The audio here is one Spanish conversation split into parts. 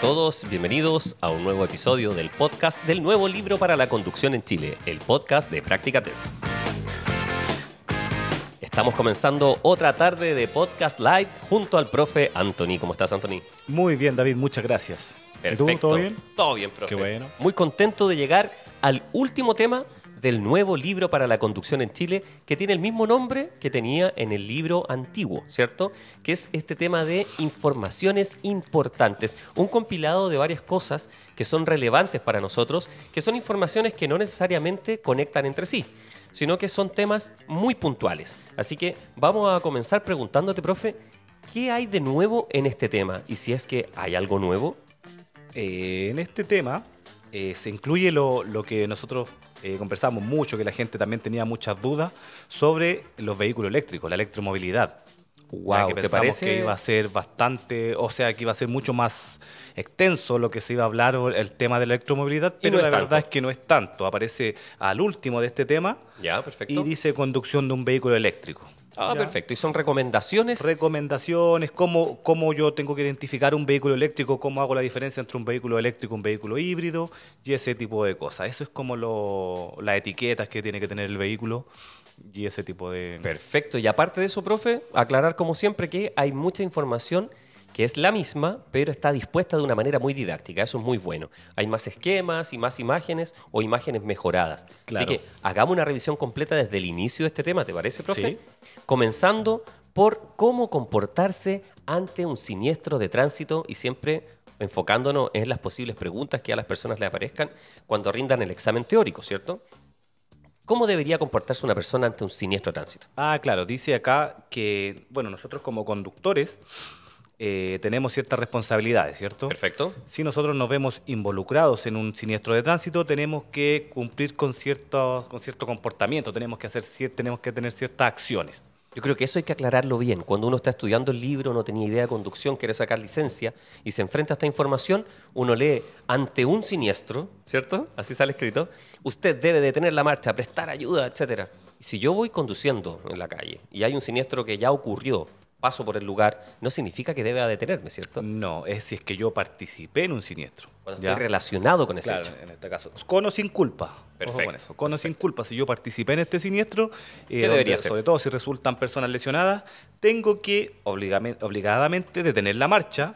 todos, bienvenidos a un nuevo episodio del podcast del nuevo libro para la conducción en Chile, el podcast de Práctica Test. Estamos comenzando otra tarde de podcast live junto al profe Anthony. ¿Cómo estás, Anthony? Muy bien, David, muchas gracias. Perfecto. todo bien? Todo bien, profe. Qué bueno. Muy contento de llegar al último tema del nuevo libro para la conducción en Chile, que tiene el mismo nombre que tenía en el libro antiguo, ¿cierto? Que es este tema de informaciones importantes, un compilado de varias cosas que son relevantes para nosotros, que son informaciones que no necesariamente conectan entre sí sino que son temas muy puntuales. Así que vamos a comenzar preguntándote, profe, ¿qué hay de nuevo en este tema? Y si es que hay algo nuevo. Eh, en este tema eh, se incluye lo, lo, que nosotros eh, conversamos mucho que la gente también tenía muchas dudas sobre los vehículos eléctricos, la electromovilidad. Wow, que ¿te parece? que iba a ser bastante, o sea, que iba a ser mucho más extenso lo que se iba a hablar el tema de la electromovilidad, pero la verdad es que no es tanto. Aparece al último de este tema ya, perfecto. y dice conducción de un vehículo eléctrico. Ah, perfecto. ¿Y son recomendaciones? Recomendaciones, cómo, cómo yo tengo que identificar un vehículo eléctrico, cómo hago la diferencia entre un vehículo eléctrico y un vehículo híbrido y ese tipo de cosas. Eso es como las etiquetas que tiene que tener el vehículo y ese tipo de... Perfecto. Y aparte de eso, profe, aclarar como siempre que hay mucha información que es la misma, pero está dispuesta de una manera muy didáctica. Eso es muy bueno. Hay más esquemas y más imágenes o imágenes mejoradas. Así que hagamos una revisión completa desde el inicio de este tema, ¿te parece, profe? Comenzando por cómo comportarse ante un siniestro de tránsito y siempre enfocándonos en las posibles preguntas que a las personas le aparezcan cuando rindan el examen teórico, ¿cierto? ¿Cómo debería comportarse una persona ante un siniestro de tránsito? Ah, claro, dice acá que, bueno, nosotros como conductores eh, tenemos ciertas responsabilidades, ¿cierto? Perfecto. Si nosotros nos vemos involucrados en un siniestro de tránsito, tenemos que cumplir con cierto, con cierto comportamiento, tenemos que, hacer, tenemos que tener ciertas acciones. Yo creo que eso hay que aclararlo bien. Cuando uno está estudiando el libro, no tenía idea de conducción, quiere sacar licencia y se enfrenta a esta información, uno lee ante un siniestro, ¿cierto? Así sale escrito, usted debe detener la marcha, prestar ayuda, etc. Si yo voy conduciendo en la calle y hay un siniestro que ya ocurrió, paso por el lugar, no significa que deba detenerme, ¿cierto? No, es si es que yo participé en un siniestro. Cuando relacionado con ese claro, En este caso. Con o sin culpa. Perfecto. Con, o sin culpa. Si yo participé en este siniestro, eh, sobre todo si resultan personas lesionadas, tengo que obligadamente detener la marcha,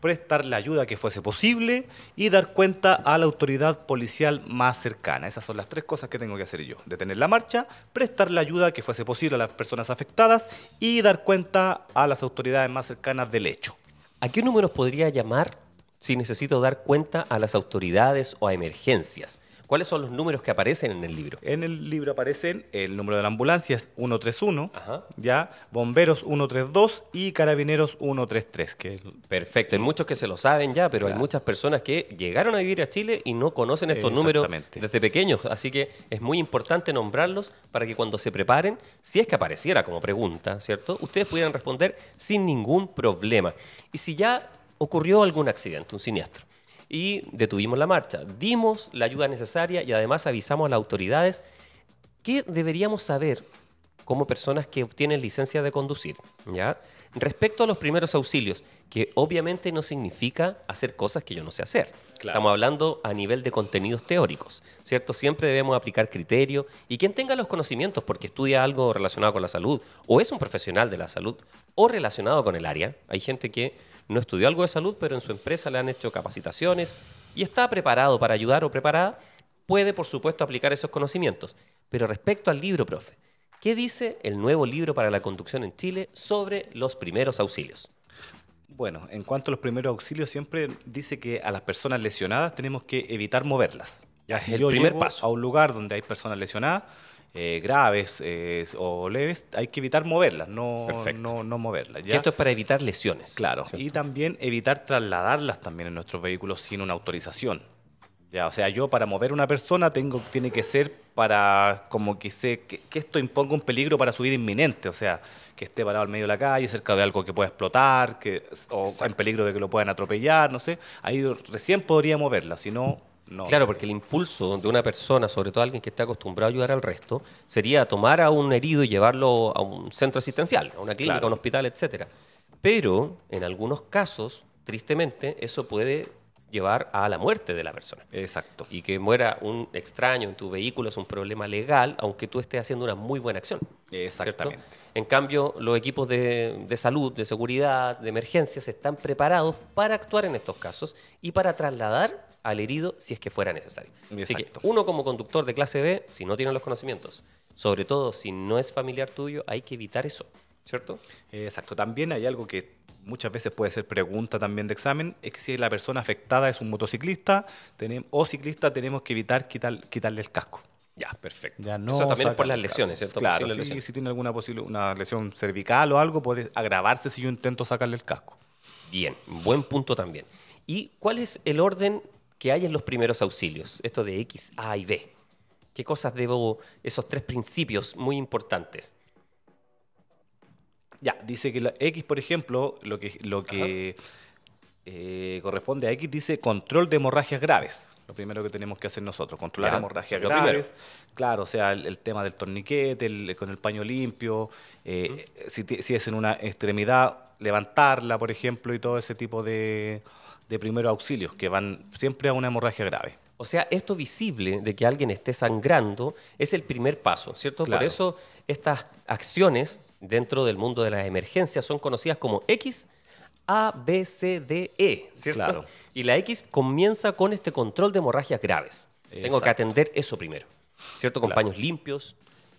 prestar la ayuda que fuese posible y dar cuenta a la autoridad policial más cercana. Esas son las tres cosas que tengo que hacer yo. Detener la marcha, prestar la ayuda que fuese posible a las personas afectadas y dar cuenta a las autoridades más cercanas del hecho. ¿A qué números podría llamar si necesito dar cuenta a las autoridades o a emergencias. ¿Cuáles son los números que aparecen en el libro? En el libro aparecen el número de la ambulancia es 131, ya bomberos 132 y carabineros 133. Que... Perfecto, hay muchos que se lo saben ya, pero hay muchas personas que llegaron a vivir a Chile y no conocen estos números desde pequeños, así que es muy importante nombrarlos para que cuando se preparen, si es que apareciera como pregunta, ¿cierto? Ustedes pudieran responder sin ningún problema. Y si ya ocurrió algún accidente, un siniestro. Y detuvimos la marcha, dimos la ayuda necesaria y además avisamos a las autoridades qué deberíamos saber como personas que obtienen licencia de conducir. ¿ya? Respecto a los primeros auxilios, que obviamente no significa hacer cosas que yo no sé hacer. Estamos hablando a nivel de contenidos teóricos, ¿cierto? Siempre debemos aplicar criterio y quien tenga los conocimientos porque estudia algo relacionado con la salud o es un profesional de la salud o relacionado con el área. Hay gente que no estudió algo de salud, pero en su empresa le han hecho capacitaciones y está preparado para ayudar o preparada, puede por supuesto aplicar esos conocimientos. Pero respecto al libro, profe, ¿qué dice el nuevo libro para la conducción en Chile sobre los primeros auxilios? Bueno, en cuanto a los primeros auxilios, siempre dice que a las personas lesionadas tenemos que evitar moverlas. Ya si el yo primer paso. a un lugar donde hay personas lesionadas, eh, graves eh, o leves, hay que evitar moverlas, no, no, no, moverlas. Esto es para evitar lesiones. Claro, y también evitar trasladarlas también en nuestros vehículos sin una autorización. Ya, o sea, yo para mover una persona tengo, tiene que ser para como que sé que, esto imponga un peligro para su vida inminente, o sea, que esté parado al medio de la calle, cerca de algo que pueda explotar, que, o en peligro de que lo puedan atropellar, no sé. Ahí recién podría moverla, si no Claro, porque el impulso de una persona, sobre todo alguien que está acostumbrado a ayudar al resto, sería tomar a un herido y llevarlo a un centro asistencial, a una clínica, a un hospital, etcétera. Pero en algunos casos, tristemente, eso puede llevar a la muerte de la persona. Exacto. Y que muera un extraño en tu vehículo es un problema legal, aunque tú estés haciendo una muy buena acción. Exactamente. En cambio, los equipos de, de, salud, de seguridad, de emergencias, están preparados para actuar en estos casos y para trasladar al herido si es que fuera necesario. Así que uno como conductor de clase B, si no tiene los conocimientos, sobre todo si no es familiar tuyo, hay que evitar eso, ¿cierto? Exacto. También hay algo que muchas veces puede ser pregunta también de examen, es que si la persona afectada es un motociclista o ciclista, tenemos que evitar quitar, quitarle el casco. Ya, perfecto. Ya no Eso también por las lesiones, ¿cierto? Claro, si tiene alguna posible, una lesión cervical o algo, puede agravarse si yo intento sacarle el casco. Bien, buen punto también. ¿Y cuál es el orden que hay en los primeros auxilios, esto de X, A y B. ¿Qué cosas debo, esos tres principios muy importantes? Ya, dice que la X, por ejemplo, lo que, lo que eh, corresponde a X dice control de hemorragias graves. Lo primero que tenemos que hacer nosotros, controlar hemorragias graves. Claro, o sea, el, tema del torniquete, con el paño limpio, eh, si es en una extremidad, levantarla, por ejemplo, y todo ese tipo de, de primeros auxilios, que van siempre a una hemorragia grave. O sea, esto visible de que alguien esté sangrando es el primer paso, ¿cierto? Por eso estas acciones dentro del mundo de las emergencias son conocidas como X, A, B, C, D, E, ¿cierto? Y la X comienza con este control de hemorragias graves. Tengo que atender eso primero, ¿cierto? Con paños limpios,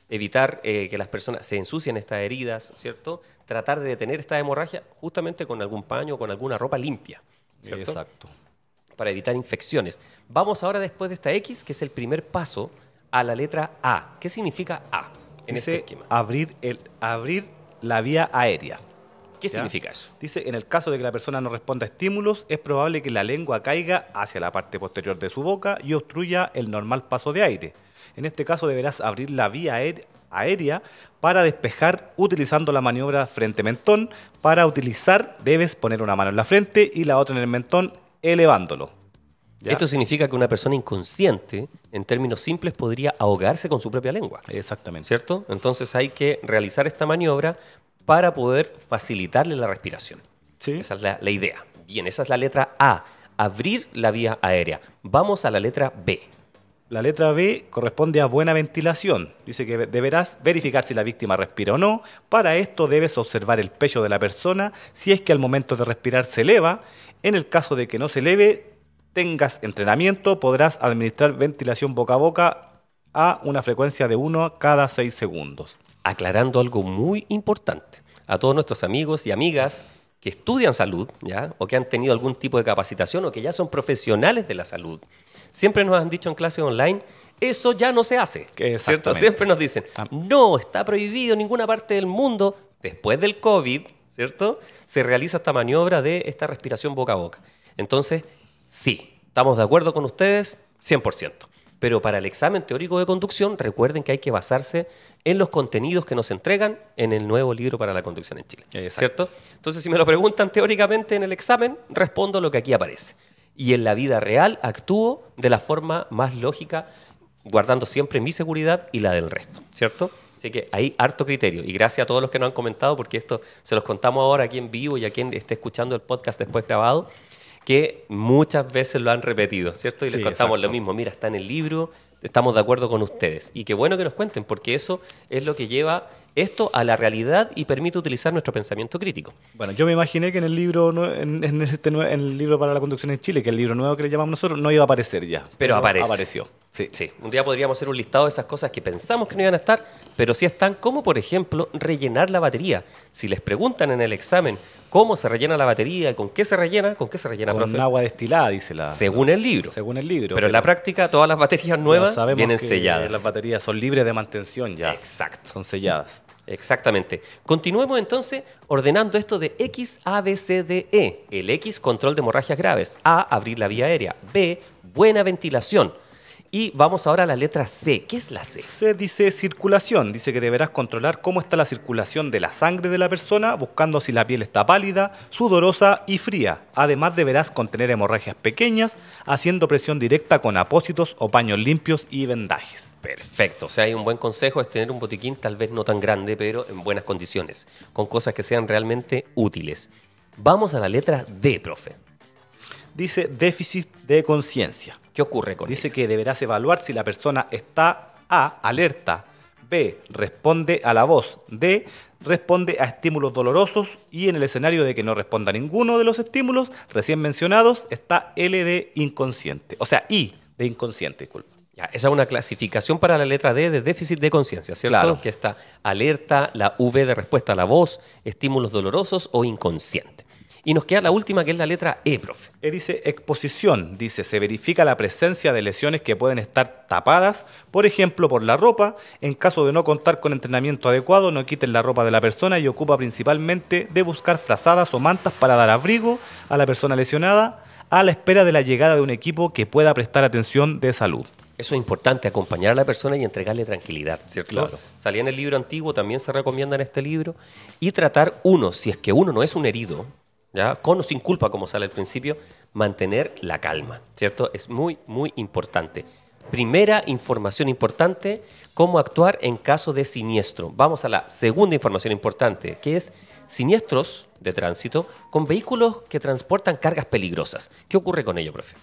evitar eh, que las personas se ensucien estas heridas, ¿cierto? Tratar de detener esta hemorragia justamente con algún paño, o con alguna ropa limpia. Exacto. Para evitar infecciones. Vamos ahora después de esta X, que es el primer paso, a la letra A. ¿Qué significa A en este esquema? Abrir, el, abrir la vía aérea. ¿Qué significa eso? Dice, en el caso de que la persona no responda a estímulos, es probable que la lengua caiga hacia la parte posterior de su boca y obstruya el normal paso de aire. En este caso deberás abrir la vía aérea aérea para despejar utilizando la maniobra frente-mentón. Para utilizar debes poner una mano en la frente y la otra en el mentón elevándolo. Esto significa que una persona inconsciente, en términos simples, podría ahogarse con su propia lengua. Exactamente. ¿Cierto? Entonces hay que realizar esta maniobra para poder facilitarle la respiración. Sí. Esa es la idea. Bien, esa es la letra A, abrir la vía aérea. Vamos a la letra B. La letra B corresponde a buena ventilación. Dice que deberás verificar si la víctima respira o no. Para esto debes observar el pecho de la persona, si es que al momento de respirar se eleva. En el caso de que no se eleve, tengas entrenamiento, podrás administrar ventilación boca a boca a una frecuencia de 1 cada 6 segundos. Aclarando algo muy importante a todos nuestros amigos y amigas que estudian salud, ¿ya? o que han tenido algún tipo de capacitación o que ya son profesionales de la salud Siempre nos han dicho en clases online, eso ya no se hace. ¿Cierto? Siempre nos dicen, ah. no, está prohibido en ninguna parte del mundo, después del COVID, ¿cierto? Se realiza esta maniobra de esta respiración boca a boca. Entonces, sí, estamos de acuerdo con ustedes, 100%. Pero para el examen teórico de conducción, recuerden que hay que basarse en los contenidos que nos entregan en el nuevo libro para la conducción en Chile. ¿Cierto? Entonces, si me lo preguntan teóricamente en el examen, respondo lo que aquí aparece y en la vida real actúo de la forma más lógica, guardando siempre mi seguridad y la del resto, ¿cierto? Así que hay harto criterio. Y gracias a todos los que nos han comentado, porque esto se los contamos ahora aquí en vivo y a quien esté escuchando el podcast después grabado, que muchas veces lo han repetido, ¿cierto? Y les contamos lo mismo. Mira, está en el libro, estamos de acuerdo con ustedes. Y qué bueno que nos cuenten, porque eso es lo que lleva esto a la realidad y permite utilizar nuestro pensamiento crítico. Bueno, yo me imaginé que en el libro en, este en el libro para la conducción en Chile, que el libro nuevo que le llamamos nosotros, no iba a aparecer ya. Pero, apareció. Sí. sí, un día podríamos hacer un listado de esas cosas que pensamos que no iban a estar, pero sí están, como por ejemplo rellenar la batería. Si les preguntan en el examen cómo se rellena la batería y con qué se rellena, con qué se rellena, con agua destilada, dice la. Según el libro. Según el libro. Pero, en la práctica todas las baterías nuevas vienen selladas. Las baterías son libres de mantención ya. Exacto. Son selladas. Exactamente. Continuemos entonces ordenando esto de X, A, B, C, D, E. El X, control de hemorragias graves. A, abrir la vía aérea. B, buena ventilación. Y vamos ahora a la letra C. ¿Qué es la C? C dice circulación. Dice que deberás controlar cómo está la circulación de la sangre de la persona, buscando si la piel está pálida, sudorosa y fría. Además, deberás contener hemorragias pequeñas, haciendo presión directa con apósitos o paños limpios y vendajes. Perfecto. O sea, hay un buen consejo es tener un botiquín tal vez no tan grande, pero en buenas condiciones, con cosas que sean realmente útiles. Vamos a la letra D, profe dice déficit de conciencia. ¿Qué ocurre con Dice que deberás evaluar si la persona está A, alerta, B, responde a la voz, D, responde a estímulos dolorosos y en el escenario de que no responda a ninguno de los estímulos recién mencionados está L de inconsciente, o sea, I de inconsciente, disculpa. Ya, esa es una clasificación para la letra D de déficit de conciencia, ¿cierto? Claro. Que está alerta, la V de respuesta a la voz, estímulos dolorosos o inconsciente. Y nos queda la última, que es la letra E, profe. E dice exposición, dice, se verifica la presencia de lesiones que pueden estar tapadas, por ejemplo, por la ropa. En caso de no contar con entrenamiento adecuado, no quiten la ropa de la persona y ocupa principalmente de buscar frazadas o mantas para dar abrigo a la persona lesionada a la espera de la llegada de un equipo que pueda prestar atención de salud. Eso es importante, acompañar a la persona y entregarle tranquilidad, ¿cierto? Claro. Salía en el libro antiguo, también se recomienda en este libro, y tratar uno, si es que uno no es un herido, con o sin culpa, como sale al principio, mantener la calma, ¿cierto? Es muy, muy importante. Primera información importante, cómo actuar en caso de siniestro. Vamos a la segunda información importante, que es siniestros de tránsito con vehículos que transportan cargas peligrosas. ¿Qué ocurre con ello, profe?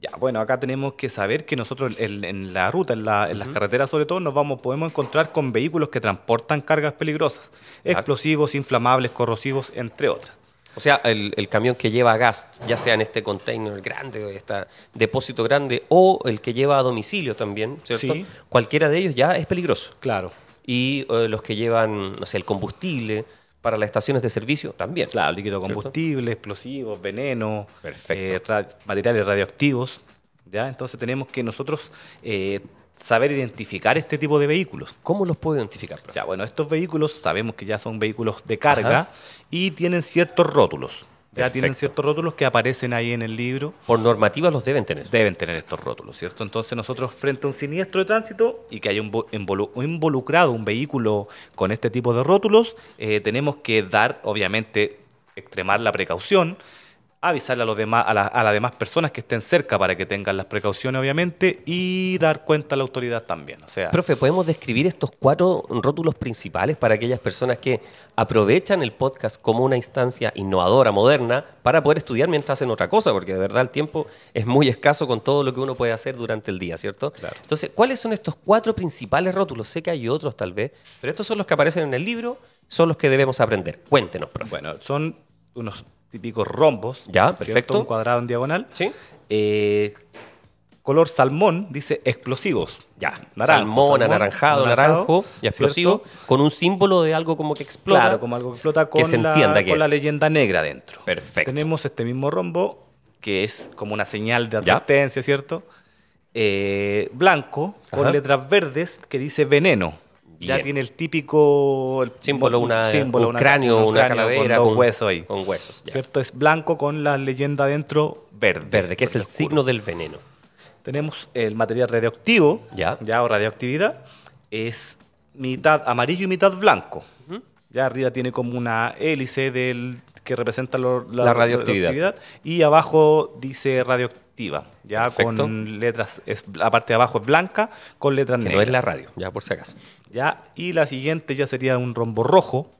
Ya, bueno, acá tenemos que saber que nosotros en, la ruta, en, las carreteras sobre todo, nos vamos, podemos encontrar con vehículos que transportan cargas peligrosas, explosivos, inflamables, corrosivos, entre otras. O sea, el, camión que lleva gas, ya sea en este container grande, este depósito grande, o el que lleva a domicilio también, ¿cierto? Sí. Cualquiera de ellos ya es peligroso. Claro. Y eh, los que llevan, no sé, el combustible para las estaciones de servicio también. Claro, líquido combustible, explosivos, veneno, eh, materiales radioactivos. ¿ya? Entonces tenemos que nosotros eh, saber identificar este tipo de vehículos. ¿Cómo los puedo identificar? Ya, bueno, estos vehículos sabemos que ya son vehículos de carga y tienen ciertos rótulos. Ya tienen ciertos rótulos que aparecen ahí en el libro. Por normativa los deben tener. Deben tener estos rótulos, ¿cierto? Entonces nosotros frente a un siniestro de tránsito y que haya un involucrado un vehículo con este tipo de rótulos, eh, tenemos que dar, obviamente, extremar la precaución, avisarle a los demás, a, las demás personas que estén cerca para que tengan las precauciones, obviamente, y dar cuenta a la autoridad también. O sea, Profe, ¿podemos describir estos cuatro rótulos principales para aquellas personas que aprovechan el podcast como una instancia innovadora, moderna, para poder estudiar mientras hacen otra cosa? Porque de verdad el tiempo es muy escaso con todo lo que uno puede hacer durante el día, ¿cierto? Entonces, ¿cuáles son estos cuatro principales rótulos? Sé que hay otros tal vez, pero estos son los que aparecen en el libro, son los que debemos aprender. Cuéntenos, profe. Bueno, son unos típicos rombos. Ya, perfecto. Un cuadrado en diagonal. Sí. Eh, color salmón, dice explosivos. Ya, naranjo. Salmón, anaranjado, naranjo, y explosivo, con un símbolo de algo como que explota. Claro, como algo que explota con, se entienda la, con la leyenda negra dentro. Perfecto. Tenemos este mismo rombo, que es como una señal de advertencia, ¿cierto? Eh, blanco, con letras verdes, que dice veneno ya tiene el típico símbolo, una, un cráneo, una, calavera con, con huesos ahí. Con huesos, ¿Cierto? Es blanco con la leyenda dentro verde. Verde, que es el signo del veneno. Tenemos el material radioactivo, ya, o radioactividad, es mitad amarillo y mitad blanco. Ya arriba tiene como una hélice del que representa la, radioactividad. Y abajo dice radioactiva, ya con letras, es, la parte de abajo es blanca, con letras negras. No es la radio, ya por si acaso. Ya, y la siguiente ya sería un rombo rojo,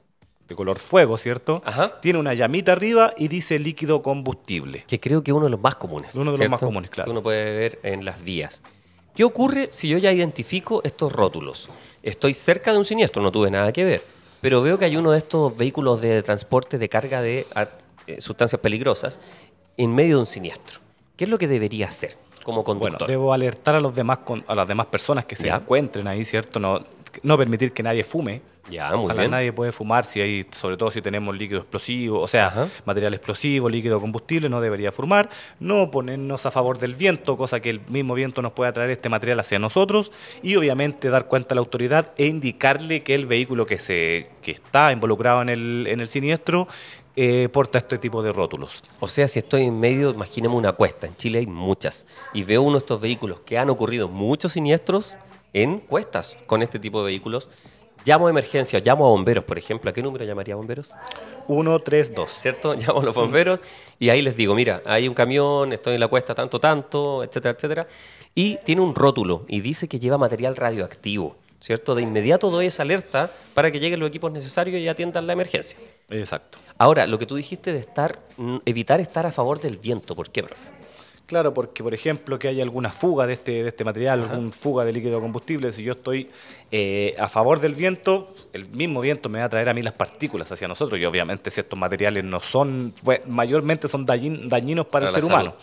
de color fuego, ¿cierto? Tiene una llamita arriba y dice líquido combustible. Que creo que es uno de los más comunes. Uno de los más comunes, claro. uno puede ver en las vías. ¿Qué ocurre si yo ya identifico estos rótulos? Estoy cerca de un siniestro, no tuve nada que ver pero veo que hay uno de estos vehículos de transporte de carga de eh, sustancias peligrosas en medio de un siniestro. ¿Qué es lo que debería hacer como conductor? Bueno, debo alertar a, los demás, a las demás personas que se encuentren ahí, ¿cierto? No, no permitir que nadie fume, ya, nadie puede fumar si hay, sobre todo si tenemos líquido explosivo, o sea, material explosivo, líquido combustible, no debería fumar, no ponernos a favor del viento, cosa que el mismo viento nos puede atraer este material hacia nosotros, y obviamente dar cuenta a la autoridad e indicarle que el vehículo que se, está involucrado en el, en el siniestro, eh, porta este tipo de rótulos. O sea, si estoy en medio, imaginemos una cuesta, en Chile hay muchas, y veo uno de estos vehículos que han ocurrido muchos siniestros en cuestas con este tipo de vehículos, Llamo a emergencia, llamo a bomberos, por ejemplo. ¿A qué número llamaría a bomberos? 132. ¿Cierto? Llamo a los bomberos y ahí les digo, mira, hay un camión, estoy en la cuesta tanto, tanto, etcétera, etcétera. Y tiene un rótulo y dice que lleva material radioactivo. ¿Cierto? De inmediato doy esa alerta para que lleguen los equipos necesarios y atiendan la emergencia. Exacto. Ahora, lo que tú dijiste de estar, evitar estar a favor del viento, ¿por qué, profe? Claro, porque por ejemplo que haya alguna fuga de este, de este material, alguna fuga de líquido combustible, si yo estoy eh, a favor del viento, el mismo viento me va a traer a mí las partículas hacia nosotros y obviamente ciertos materiales no son, pues, mayormente son dañinos para, el ser humano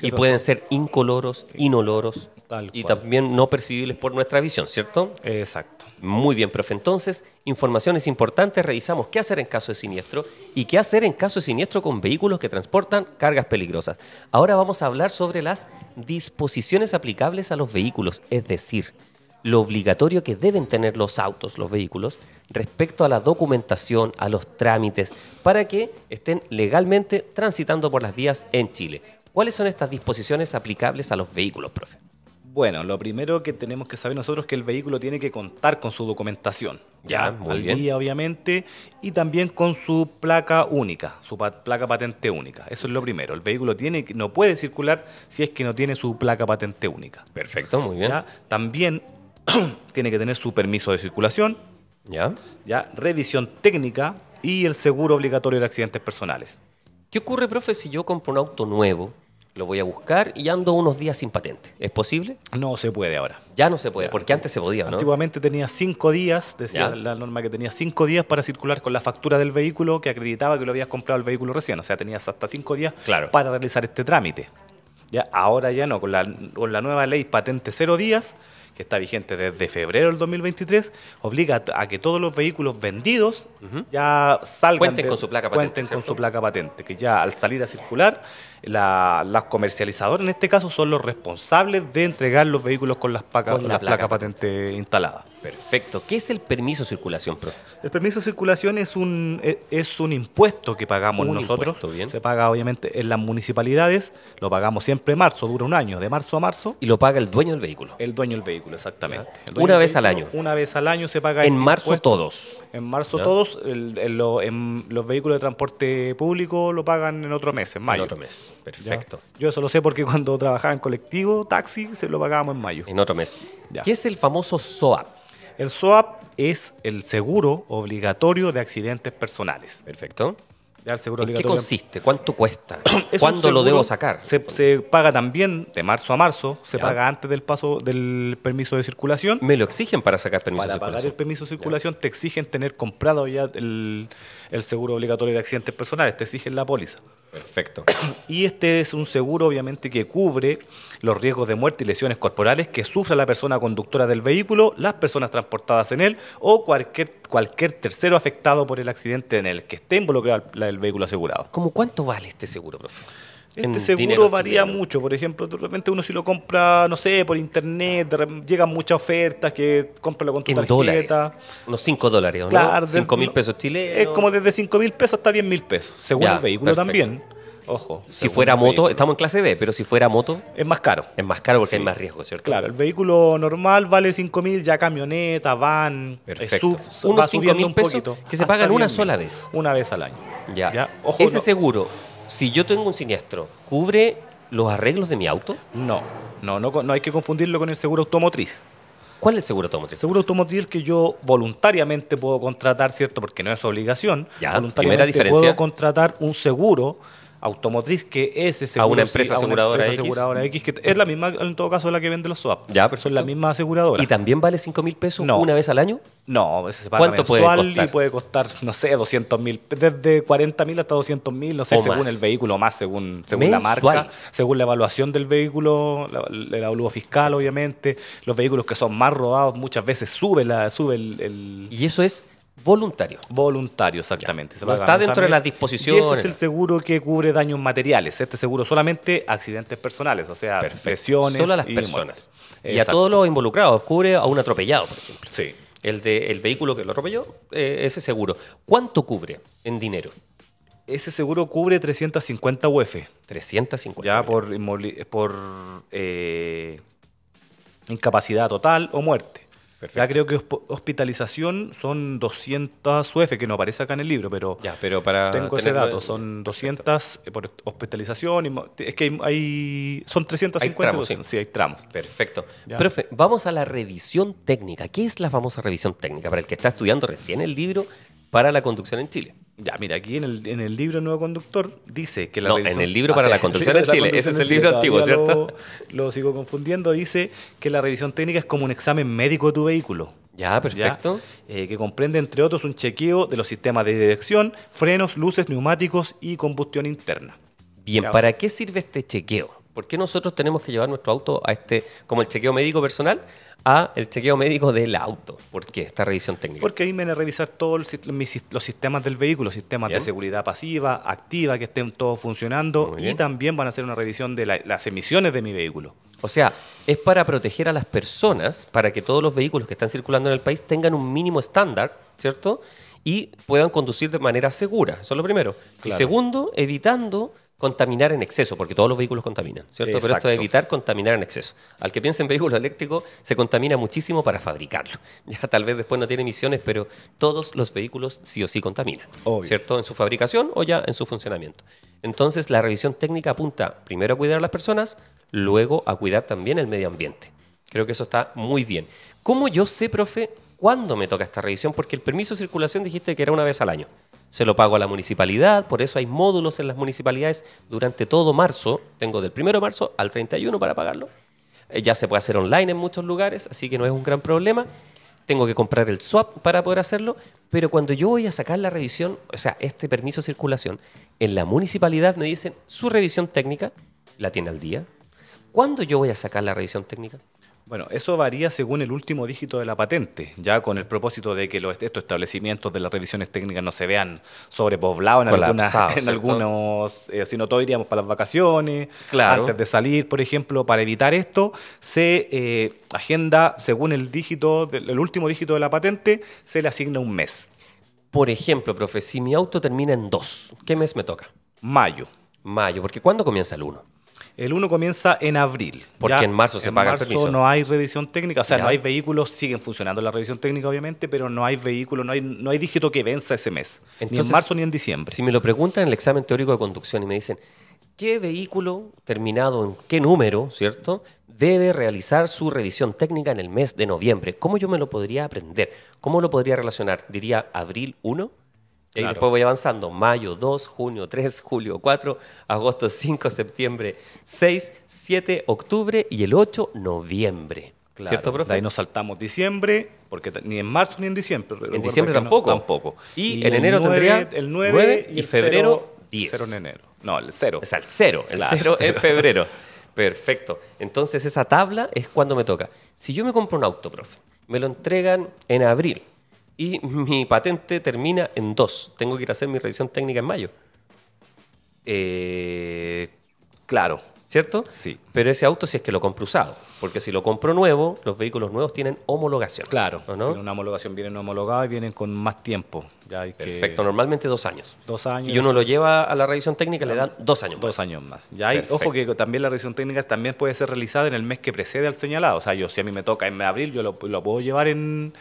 y pueden ser incoloros, inoloros y también no percibibles por nuestra visión, ¿cierto? Exacto. Muy bien, profe. Entonces, informaciones importantes, revisamos qué hacer en caso de siniestro y qué hacer en caso de siniestro con vehículos que transportan cargas peligrosas. Ahora vamos a hablar sobre las disposiciones aplicables a los vehículos, es decir, lo obligatorio que deben tener los autos, los vehículos, respecto a la documentación, a los trámites, para que estén legalmente transitando por las vías en Chile. ¿Cuáles son estas disposiciones aplicables a los vehículos, profe? Bueno, lo primero que tenemos que saber nosotros es que el vehículo tiene que contar con su documentación, ya, Muy al bien. día obviamente, y también con su placa única, su placa patente única. Eso es lo primero. El vehículo tiene, no puede circular si es que no tiene su placa patente única. Perfecto, muy bien. También tiene que tener su permiso de circulación, ya, ya revisión técnica y el seguro obligatorio de accidentes personales. ¿Qué ocurre, profe, si yo compro un auto nuevo? lo voy a buscar y ando unos días sin patente. ¿Es posible? No se puede ahora. Ya no se puede, porque antes se podía, ¿no? Antiguamente tenía cinco días, decía la norma que tenía cinco días para circular con la factura del vehículo que acreditaba que lo habías comprado el vehículo recién. O sea, tenías hasta cinco días para realizar este trámite. Ya, ahora ya no, con la, nueva ley patente cero días, que está vigente desde febrero del 2023, obliga a que todos los vehículos vendidos ya salgan. Cuenten con su placa patente. Cuenten con su placa patente, que ya al salir a circular la, las comercializadoras en este caso son los responsables de entregar los vehículos con las, placas, con la placa. patente instalada Perfecto. ¿Qué es el permiso de circulación, profe? El permiso de circulación es un, e, es un impuesto que pagamos nosotros. Se paga obviamente en las municipalidades, lo pagamos siempre en marzo, dura un año, de marzo a marzo. Y lo paga el dueño del vehículo. El dueño del vehículo, exactamente. una vez al año. Una vez al año se paga. En marzo todos. En marzo todos, los vehículos de transporte público lo pagan en otro mes, en mayo. En otro mes. Perfecto. Yo eso lo sé porque cuando trabajaba en colectivo, taxi, se lo pagábamos en mayo. En otro mes. ¿Qué es el famoso SOAP? El SOAP es el seguro obligatorio de accidentes personales. Perfecto. seguro ¿En qué consiste? ¿Cuánto cuesta? ¿Cuándo lo debo sacar? Se, paga también de marzo a marzo, se paga antes del paso del permiso de circulación. ¿Me lo exigen para sacar permiso de circulación? Para pagar el permiso de circulación te exigen tener comprado ya el, seguro obligatorio de accidentes personales, te exigen la póliza. Perfecto. Y este es un seguro, obviamente, que cubre los riesgos de muerte y lesiones corporales que sufra la persona conductora del vehículo, las personas transportadas en él o cualquier, cualquier tercero afectado por el accidente en el que esté involucrado el vehículo asegurado. ¿Cómo cuánto vale este seguro, profe? Este seguro varía mucho, por ejemplo, de repente uno si lo compra, no sé, por internet, llegan muchas ofertas que cómpralo con tu en tarjeta. Dólares. Unos 5 dólares, ¿no? Claro, 5 mil pesos chilenos. Es como desde 5 mil pesos hasta 10 mil pesos, según el vehículo también. Ojo. Si fuera moto, estamos en clase B, pero si fuera moto. Es más caro. Es más caro porque hay más riesgo, ¿cierto? Claro, el vehículo normal vale mil, ya camioneta, van, va subiendo un pesos Que se pagan una sola vez. Una vez al año. Ya. Ese seguro si yo tengo un siniestro, ¿cubre los arreglos de mi auto? No, no, no, hay que confundirlo con el seguro automotriz. ¿Cuál es el seguro automotriz? El Seguro automotriz que yo voluntariamente puedo contratar, ¿cierto? Porque no es obligación. Ya, voluntariamente primera diferencia. puedo contratar un seguro automotriz que es ese a una empresa, aseguradora, X. aseguradora, que es la mm. misma en todo caso la que vende los swap ya pero son la misma aseguradora y también vale 5 mil pesos una vez al año no se paga cuánto puede costar puede costar no sé 200 mil desde 40 mil hasta 200 mil no sé según el vehículo más según según la marca según la evaluación del vehículo el avalúo fiscal obviamente los vehículos que son más rodados muchas veces sube la sube el... y eso es Voluntario. Voluntario, exactamente. está dentro de las disposiciones. ese es el seguro que cubre daños materiales. Este seguro solamente accidentes personales, o sea, perfecciones, las y personas. Y, a todos los involucrados. Cubre a un atropellado, por ejemplo. Sí. El, de, el vehículo que lo atropelló, eh, ese seguro. ¿Cuánto cubre en dinero? Ese seguro cubre 350 UF. 350. Ya por, eh, incapacidad total o muerte. Ya creo que hospitalización son 200 UF, que no aparece acá en el libro, pero, para tengo ese dato. Son 200 eh, por hospitalización. Y, es que hay, son 350. Hay tramos, sí. hay tramos. Perfecto. Profe, vamos a la revisión técnica. ¿Qué es la famosa revisión técnica? Para el que está estudiando recién el libro para la conducción en Chile. Ya, mira, aquí en el, libro Nuevo Conductor dice que la no, en el libro ah, para la construcción en Chile, ese es el libro antiguo, ¿cierto? Lo, sigo confundiendo, dice que la revisión técnica es como un examen médico de tu vehículo. Ya, perfecto. Eh, que comprende, entre otros, un chequeo de los sistemas de dirección, frenos, luces, neumáticos y combustión interna. Bien, ¿para qué sirve este chequeo? ¿Por qué nosotros tenemos que llevar nuestro auto a este, como el chequeo médico personal, a el chequeo médico del auto? ¿Por qué esta revisión técnica? Porque ahí van a revisar todos los sistemas del vehículo, sistemas de seguridad pasiva, activa, que estén todos funcionando y también van a hacer una revisión de las emisiones de mi vehículo. O sea, es para proteger a las personas, para que todos los vehículos que están circulando en el país tengan un mínimo estándar, ¿cierto? Y puedan conducir de manera segura, eso es lo primero. Y segundo, evitando contaminar en exceso, porque todos los vehículos contaminan, ¿cierto? Pero esto de evitar contaminar en exceso. Al que piense en vehículo eléctrico, se contamina muchísimo para fabricarlo. Ya tal vez después no tiene emisiones, pero todos los vehículos sí o sí contaminan, ¿cierto? En su fabricación o ya en su funcionamiento. Entonces, la revisión técnica apunta primero a cuidar a las personas, luego a cuidar también el medio ambiente. Creo que eso está muy bien. ¿Cómo yo sé, profe, cuándo me toca esta revisión? Porque el permiso de circulación dijiste que era una vez al año se lo pago a la municipalidad, por eso hay módulos en las municipalidades durante todo marzo, tengo del 1 de marzo al 31 para pagarlo, eh, ya se puede hacer online en muchos lugares, así que no es un gran problema, tengo que comprar el swap para poder hacerlo, pero cuando yo voy a sacar la revisión, o sea, este permiso de circulación, en la municipalidad me dicen su revisión técnica, la tiene al día, ¿cuándo yo voy a sacar la revisión técnica? Bueno, eso varía según el último dígito de la patente, ya con el propósito de que los, estos establecimientos de las revisiones técnicas no se vean sobrepoblados en, en algunos, eh, sino todo iríamos para las vacaciones, antes de salir, por ejemplo, para evitar esto, se eh, agenda según el dígito, el último dígito de la patente, se le asigna un mes. Por ejemplo, profe, si mi auto termina en dos, ¿qué mes me toca? Mayo. Mayo, porque ¿cuándo comienza el uno? El 1 comienza en abril. Porque en marzo se paga el permiso. no hay revisión técnica, o sea, no hay vehículos, siguen funcionando la revisión técnica obviamente, pero no hay vehículo no hay, no hay dígito que venza ese mes, ni en marzo ni en diciembre. Si me lo preguntan en el examen teórico de conducción y me dicen, ¿qué vehículo terminado en qué número, cierto, debe realizar su revisión técnica en el mes de noviembre? ¿Cómo yo me lo podría aprender? ¿Cómo lo podría relacionar? Diría abril 1 y después voy avanzando. Mayo 2, junio 3, julio 4, agosto 5, septiembre 6, 7, octubre y el 8, noviembre. ¿Cierto, profe? De ahí nos saltamos diciembre, porque ni en marzo ni en diciembre. En diciembre tampoco. tampoco. Y, el en enero tendría el 9, y, febrero 10. 0 en enero. No, el 0. O sea, el 0. El en febrero. Perfecto. Entonces esa tabla es cuando me toca. Si yo me compro un auto, profe, me lo entregan en abril y mi patente termina en dos. Tengo que ir a hacer mi revisión técnica en mayo. Eh, claro. ¿Cierto? Sí. Pero ese auto si es que lo compro usado. Porque si lo compro nuevo, los vehículos nuevos tienen homologación. Claro. ¿no? Tienen una homologación, vienen homologados y vienen con más tiempo. Perfecto, normalmente dos años. Dos años. Y uno lo lleva a la revisión técnica, le dan dos años dos más. Dos años más. Ya hay, ojo que también la revisión técnica también puede ser realizada en el mes que precede al señalado. O sea, yo si a mí me toca en abril, yo lo puedo llevar en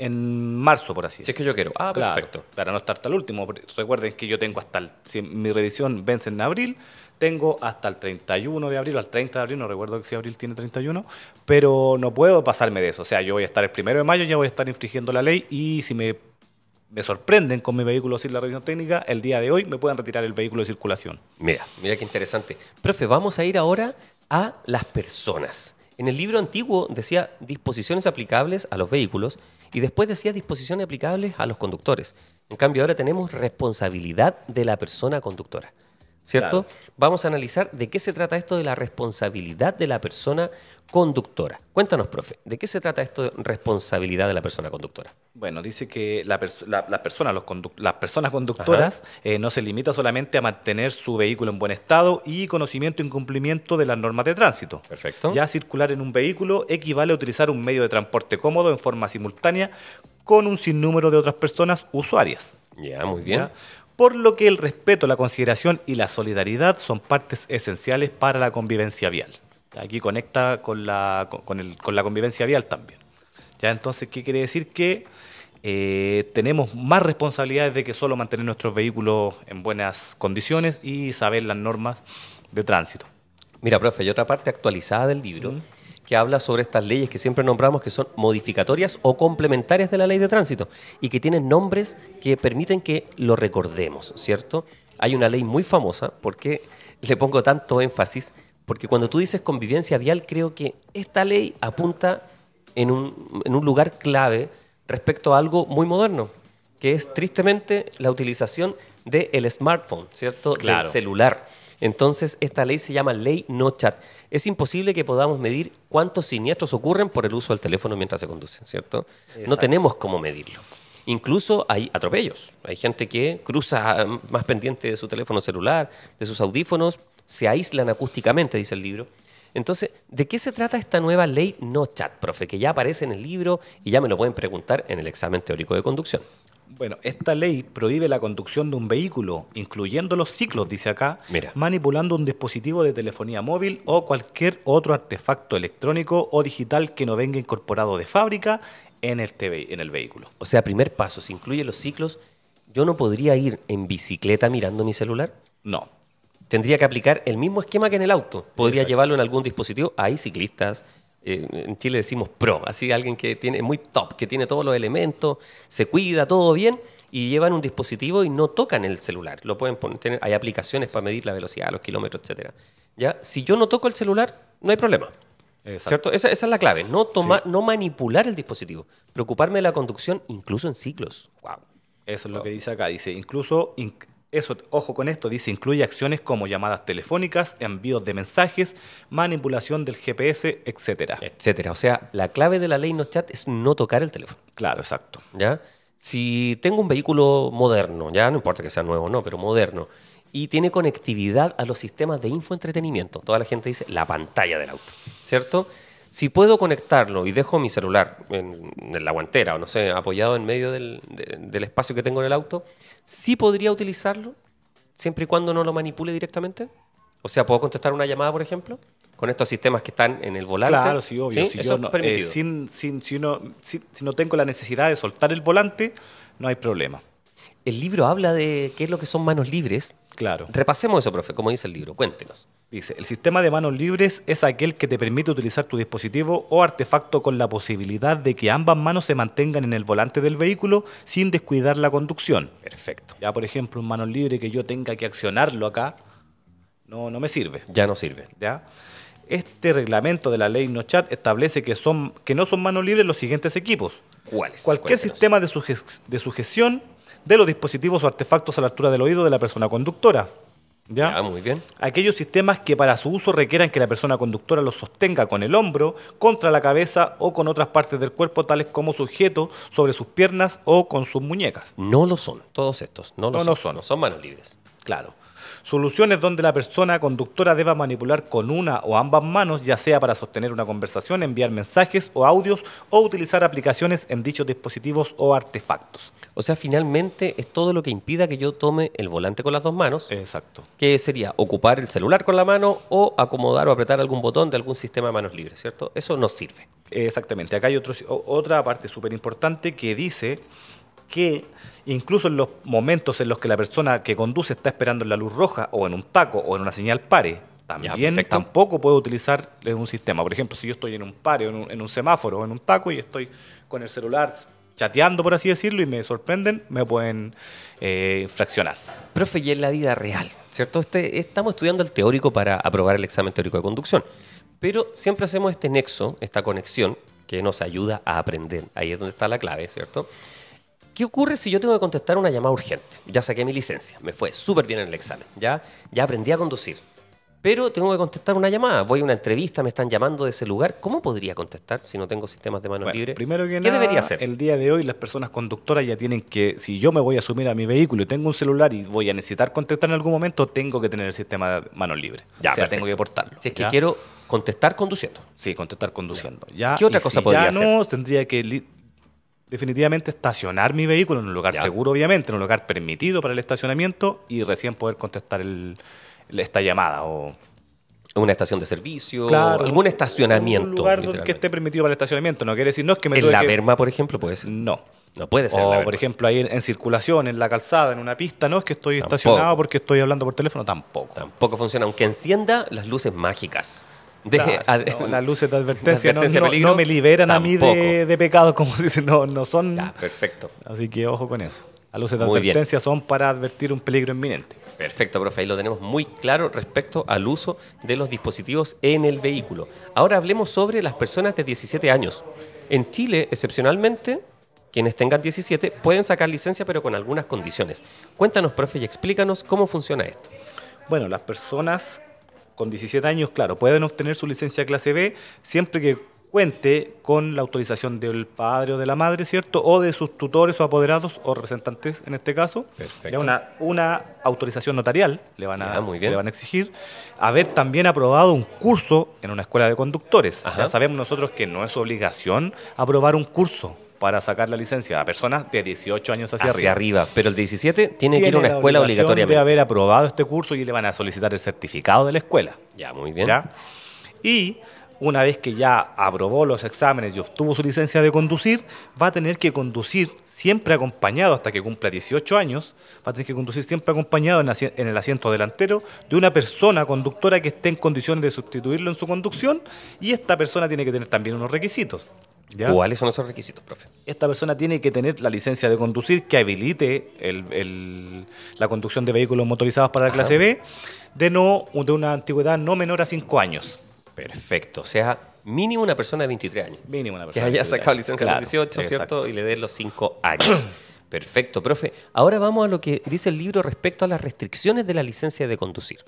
en marzo, por así decirlo. Si es que yo quiero. Ah, perfecto. Para no estar hasta el último. Recuerden que yo tengo hasta mi revisión vence en abril, tengo hasta el 31 de abril, al 30 de abril, no recuerdo si abril tiene 31, pero no puedo pasarme de eso. O sea, yo voy a estar el primero de mayo, ya voy a estar infringiendo la ley y si me, me sorprenden con mi vehículo sin la revisión técnica, el día de hoy me pueden retirar el vehículo de circulación. Mira, mira qué interesante. Profe, vamos a ir ahora a las personas. En el libro antiguo decía disposiciones aplicables a los vehículos y después decía disposiciones aplicables a los conductores. En cambio, ahora tenemos responsabilidad de la persona conductora. ¿cierto? Vamos a analizar de qué se trata esto de la responsabilidad de la persona conductora. Cuéntanos, profe, ¿de qué se trata esto de responsabilidad de la persona conductora? Bueno, dice que la las personas conductoras eh, no se limita solamente a mantener su vehículo en buen estado y conocimiento y cumplimiento de las normas de tránsito. Perfecto. Ya circular en un vehículo equivale a utilizar un medio de transporte cómodo en forma simultánea con un sinnúmero de otras personas usuarias. Ya, muy bien por lo que el respeto, la consideración y la solidaridad son partes esenciales para la convivencia vial. Aquí conecta con la, con, la convivencia vial también. ¿Ya? Entonces, ¿qué quiere decir? Que eh, tenemos más responsabilidades de que solo mantener nuestros vehículos en buenas condiciones y saber las normas de tránsito. Mira, profe, hay otra parte actualizada del libro que habla sobre estas leyes que siempre nombramos que son modificatorias o complementarias de la ley de tránsito y que tienen nombres que permiten que lo recordemos, ¿cierto? Hay una ley muy famosa, ¿por qué le pongo tanto énfasis? Porque cuando tú dices convivencia vial, creo que esta ley apunta en un, lugar clave respecto a algo muy moderno, que es tristemente la utilización del smartphone, ¿cierto? Claro. celular entonces, esta ley se llama ley no chat. Es imposible que podamos medir cuántos siniestros ocurren por el uso del teléfono mientras se conducen, ¿cierto? No tenemos cómo medirlo. Incluso hay atropellos. Hay gente que cruza mm, más pendiente de su teléfono celular, de sus audífonos, se aíslan acústicamente, dice el libro. Entonces, ¿de qué se trata esta nueva ley no chat, profe? Que ya aparece en el libro y ya me lo pueden preguntar en el examen teórico de conducción. Bueno, esta ley prohíbe la conducción de un vehículo, incluyendo los ciclos, dice acá, manipulando un dispositivo de telefonía móvil o cualquier otro artefacto electrónico o digital que no venga incorporado de fábrica en el, TV, en el vehículo. O sea, primer paso, si incluye los ciclos. ¿Yo no podría ir en bicicleta mirando mi celular? No. Tendría que aplicar el mismo esquema que en el auto. Podría llevarlo en algún dispositivo. Hay ciclistas, en Chile decimos pro, así alguien que tiene muy top, que tiene todos los elementos, se cuida todo bien y llevan un dispositivo y no tocan el celular. Lo pueden poner, hay aplicaciones para medir la velocidad, los kilómetros, etcétera. Ya, si yo no toco el celular, no hay problema. Exacto. Esa, es la clave, no tomar, no manipular el dispositivo, preocuparme de la conducción incluso en ciclos. Wow. Eso es lo que dice acá, dice, incluso eso, ojo con esto, dice, incluye acciones como llamadas telefónicas, envíos de mensajes, manipulación del GPS, etcétera. Etcétera. O sea, la clave de la ley no chat es no tocar el teléfono. Claro, exacto. ¿Ya? Si tengo un vehículo moderno, ya no importa que sea nuevo o no, pero moderno, y tiene conectividad a los sistemas de infoentretenimiento, toda la gente dice la pantalla del auto, ¿cierto? Si puedo conectarlo y dejo mi celular en, la guantera o no sé, apoyado en medio del espacio que tengo en el auto, sí podría utilizarlo, siempre y cuando no lo manipule directamente. O sea, ¿puedo contestar una llamada, por ejemplo? Con estos sistemas que están en el volante. Claro, sí, obvio. Si, no, eh, sin, sin, si, si no tengo la necesidad de soltar el volante, no hay problema. El libro habla de qué es lo que son manos libres Claro. Repasemos eso, profe, como dice el libro. Cuéntenos. Dice, el sistema de manos libres es aquel que te permite utilizar tu dispositivo o artefacto con la posibilidad de que ambas manos se mantengan en el volante del vehículo sin descuidar la conducción. Perfecto. Ya, por ejemplo, un manos libre que yo tenga que accionarlo acá, no, no me sirve. Ya no sirve. Ya. Este reglamento de la ley NOCHAT establece que, son, que no son manos libres los siguientes equipos. ¿Cuáles? Cualquier sistema de, de sujeción de los dispositivos o artefactos a la altura del oído de la persona conductora. ¿Ya? muy bien. Aquellos sistemas que para su uso requieran que la persona conductora los sostenga con el hombro, contra la cabeza o con otras partes del cuerpo, tales como sujeto sobre sus piernas o con sus muñecas. No lo son, todos estos. No lo son. No son. No son manos libres. Claro. Soluciones donde la persona conductora deba manipular con una o ambas manos, ya sea para sostener una conversación, enviar mensajes o audios o utilizar aplicaciones en dichos dispositivos o artefactos. O sea, finalmente es todo lo que impida que yo tome el volante con las dos manos. Exacto. ¿Qué sería ocupar el celular con la mano o acomodar o apretar algún botón de algún sistema de manos libres, ¿cierto? Eso no sirve. Exactamente. Acá hay otra parte súper importante que dice que incluso en los momentos en los que la persona que conduce está esperando en la luz roja o en un taco o en una señal pare, también tampoco puedo utilizar un sistema. Por ejemplo, si yo estoy en un pare, en un, semáforo o en un taco y estoy con el celular chateando, por así decirlo, y me sorprenden, me pueden fraccionar. Eh, infraccionar. Profe, y en la vida real, ¿cierto? Este, estamos estudiando el teórico para aprobar el examen teórico de conducción, pero siempre hacemos este nexo, esta conexión, que nos ayuda a aprender. Ahí es donde está la clave, ¿cierto? ¿Qué ocurre si yo tengo que contestar una llamada urgente? Ya saqué mi licencia, me fue súper bien en el examen, ya, ya aprendí a conducir. Pero tengo que contestar una llamada, voy a una entrevista, me están llamando de ese lugar. ¿Cómo podría contestar si no tengo sistemas de manos libres? Primero que ¿Qué debería hacer? El día de hoy las personas conductoras ya tienen que, si yo me voy a asumir a mi vehículo y tengo un celular y voy a necesitar contestar en algún momento, tengo que tener el sistema de manos libres. Ya, o tengo que portarlo. Si es que quiero contestar conduciendo. Sí, contestar conduciendo. Ya. ¿Qué otra cosa podría podría ya no, tendría que definitivamente estacionar mi vehículo en un lugar seguro, obviamente, en un lugar permitido para el estacionamiento y recién poder contestar esta llamada o una estación de servicio, claro, algún estacionamiento. Un lugar que esté permitido para el estacionamiento. No quiere decir, no es que me. ¿En la por ejemplo, puede ser? No. No puede ser. O, por ejemplo, ahí en, circulación, en la calzada, en una pista, no es que estoy estacionado porque estoy hablando por teléfono, tampoco. Tampoco funciona, aunque encienda las luces mágicas las luces de advertencia, no, me liberan a mí de, pecado como dicen, no, no son. perfecto. Así que ojo con eso. Las luces de advertencia son para advertir un peligro inminente. Perfecto, profe, ahí lo tenemos muy claro respecto al uso de los dispositivos en el vehículo. Ahora hablemos sobre las personas de 17 años. En Chile, excepcionalmente, quienes tengan 17 pueden sacar licencia, pero con algunas condiciones. Cuéntanos, profe, y explícanos cómo funciona esto. Bueno, las personas con 17 años, claro, pueden obtener su licencia clase B siempre que cuente con la autorización del padre o de la madre, ¿cierto? O de sus tutores o apoderados o representantes en este caso. Perfecto. una, una autorización notarial le van, a, le van a exigir. Haber también aprobado un curso en una escuela de conductores. Ya sabemos nosotros que no es obligación aprobar un curso para sacar la licencia a personas de 18 años hacia, arriba. Pero el 17 tiene, que ir a una escuela obligatoria. de haber aprobado este curso y le van a solicitar el certificado de la escuela. Ya, muy bien. Y una vez que ya aprobó los exámenes y obtuvo su licencia de conducir, va a tener que conducir siempre acompañado hasta que cumpla 18 años, va a tener que conducir siempre acompañado en el asiento delantero de una persona conductora que esté en condiciones de sustituirlo en su conducción y esta persona tiene que tener también unos requisitos. ¿Cuáles son esos requisitos, profe? Esta persona tiene que tener la licencia de conducir que habilite la conducción de vehículos motorizados para la clase B de, no, de una antigüedad no menor a 5 años. Perfecto, o sea, mínimo una persona de 23 años. Mínimo una persona. Que haya sacado licencia de 18, ¿cierto? Y le dé los 5 años. Perfecto, profe. Ahora vamos a lo que dice el libro respecto a las restricciones de la licencia de conducir.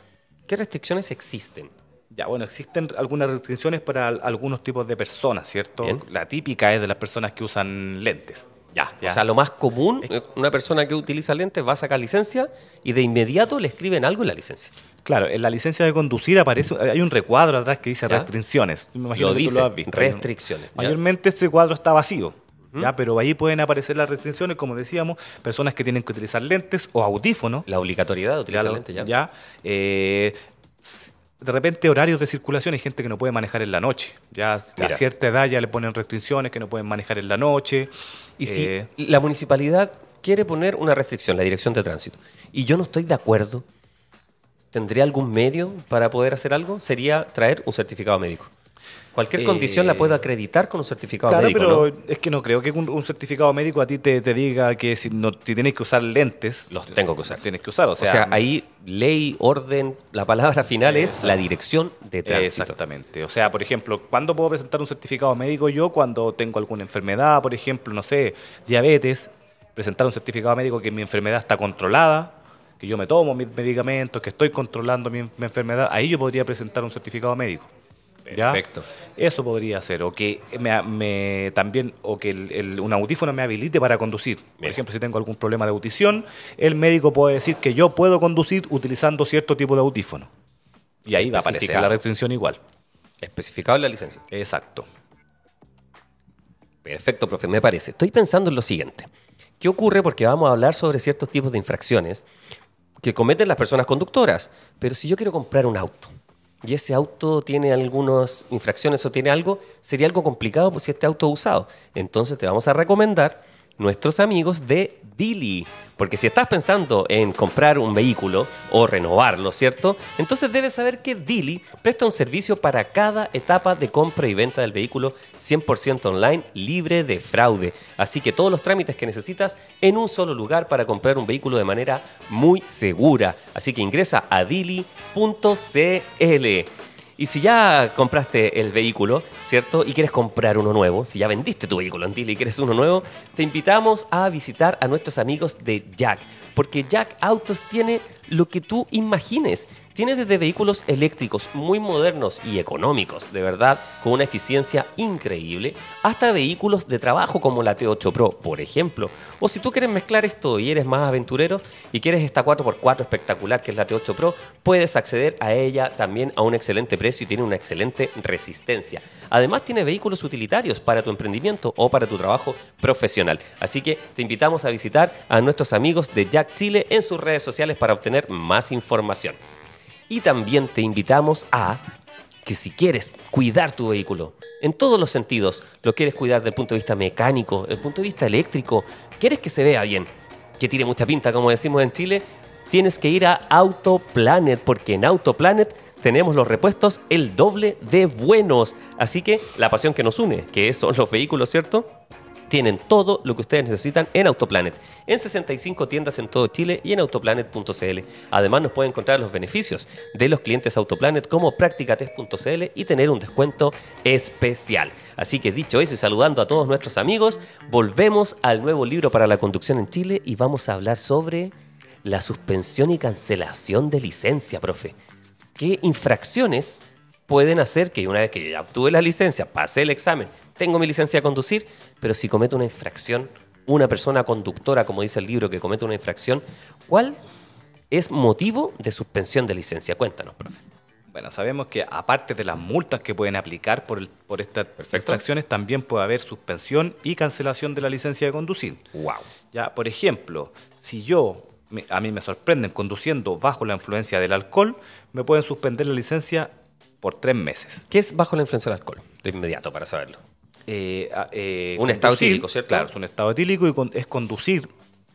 ¿Qué restricciones existen? Ya, bueno, existen algunas restricciones para algunos tipos de personas, ¿cierto? La típica es de las personas que usan lentes. Ya, O sea, lo más común, eh, una persona que utiliza lentes va a sacar licencia y de inmediato le escriben algo en la licencia. Claro, en la licencia de conducir aparece, hay un recuadro atrás que dice restricciones. Me lo dice, Restricciones. Mayormente ese cuadro está vacío. ¿Ya? Pero ahí pueden aparecer las restricciones, como decíamos, personas que tienen que utilizar lentes o audífonos. La obligatoriedad de utilizar lentes, ya. ya eh, de repente horarios de circulación, hay gente que no puede manejar en la noche. Ya a cierta edad ya le ponen restricciones que no pueden manejar en la noche. Y si eh, la municipalidad quiere poner una restricción, la dirección de tránsito, y yo no estoy de acuerdo, ¿tendría algún medio para poder hacer algo? Sería traer un certificado médico. Cualquier eh, condición la puedo acreditar con un certificado médico. Claro, pero es que no creo que un, certificado médico a ti te, diga que si no tienes que usar lentes. Los tengo que usar. Tienes que usar. O sea, sea ahí ley, orden, la palabra final es la dirección de tránsito. Exactamente. O sea, por ejemplo, ¿cuándo puedo presentar un certificado médico yo? Cuando tengo alguna enfermedad, por ejemplo, no sé, diabetes, presentar un certificado médico que mi enfermedad está controlada que yo me tomo mis medicamentos, que estoy controlando mi enfermedad, ahí yo podría presentar un certificado médico. Perfecto. Eso podría ser. O que me, también, o que un audífono me habilite para conducir. Por ejemplo, si tengo algún problema de audición, el médico puede decir que yo puedo conducir utilizando cierto tipo de audífono. Y ahí va a aparecer la restricción igual. Especificado en la licencia. Exacto. Perfecto, profe, me parece. Estoy pensando en lo siguiente. ¿Qué ocurre? Porque vamos a hablar sobre ciertos tipos de infracciones que cometen las personas conductoras. Pero si yo quiero comprar un auto, y ese auto tiene algunas infracciones o tiene algo, sería algo complicado por pues, si este auto es usado. Entonces te vamos a recomendar nuestros amigos de Dili. Porque si estás pensando en comprar un vehículo o renovarlo, ¿cierto? Entonces debes saber que Dili presta un servicio para cada etapa de compra y venta del vehículo 100% online, libre de fraude. Así que todos los trámites que necesitas en un solo lugar para comprar un vehículo de manera muy segura. Así que ingresa a dili.cl. Y si ya compraste el vehículo, ¿cierto? Y quieres comprar uno nuevo, si ya vendiste tu vehículo en y quieres uno nuevo, te invitamos a visitar a nuestros amigos de Jack, porque Jack Autos tiene lo que tú imagines. Tiene desde vehículos eléctricos muy modernos y económicos, de verdad, con una eficiencia increíble, hasta vehículos de trabajo como la T8 Pro, por ejemplo. O si tú quieres mezclar esto y eres más aventurero y quieres esta 4x4 espectacular que es la T8 Pro, puedes acceder a ella también a un excelente precio y tiene una excelente resistencia. Además tiene vehículos utilitarios para tu emprendimiento o para tu trabajo profesional. Así que te invitamos a visitar a nuestros amigos de Jack Chile en sus redes sociales para obtener más información. Y también te invitamos a que si quieres cuidar tu vehículo en todos los sentidos, lo quieres cuidar desde el punto de vista mecánico, desde el punto de vista eléctrico, quieres que se vea bien, que tire mucha pinta, como decimos en Chile, tienes que ir a Autoplanet, porque en Autoplanet tenemos los repuestos el doble de buenos. Así que la pasión que nos une, que son los vehículos, ¿cierto? Tienen todo lo que ustedes necesitan en Autoplanet, en 65 tiendas en todo Chile y en autoplanet.cl. Además nos pueden encontrar los beneficios de los clientes Autoplanet como practicates.cl y tener un descuento especial. Así que dicho eso y saludando a todos nuestros amigos, volvemos al nuevo libro para la conducción en Chile y vamos a hablar sobre la suspensión y cancelación de licencia, profe. ¿Qué infracciones pueden hacer que una vez que ya obtuve la licencia, pasé el examen, tengo mi licencia de conducir, pero si comete una infracción, una persona conductora, como dice el libro, que comete una infracción, ¿cuál es motivo de suspensión de licencia? Cuéntanos, profe. Bueno, sabemos que aparte de las multas que pueden aplicar por, por estas infracciones, también puede haber suspensión y cancelación de la licencia de conducir. Wow. Ya, por ejemplo, si yo a mí me sorprenden conduciendo bajo la influencia del alcohol, me pueden suspender la licencia por tres meses. ¿Qué es bajo la influencia del alcohol? De inmediato para saberlo. Eh, eh, un estado etílico, ¿cierto? Claro, es un estado etílico y es conducir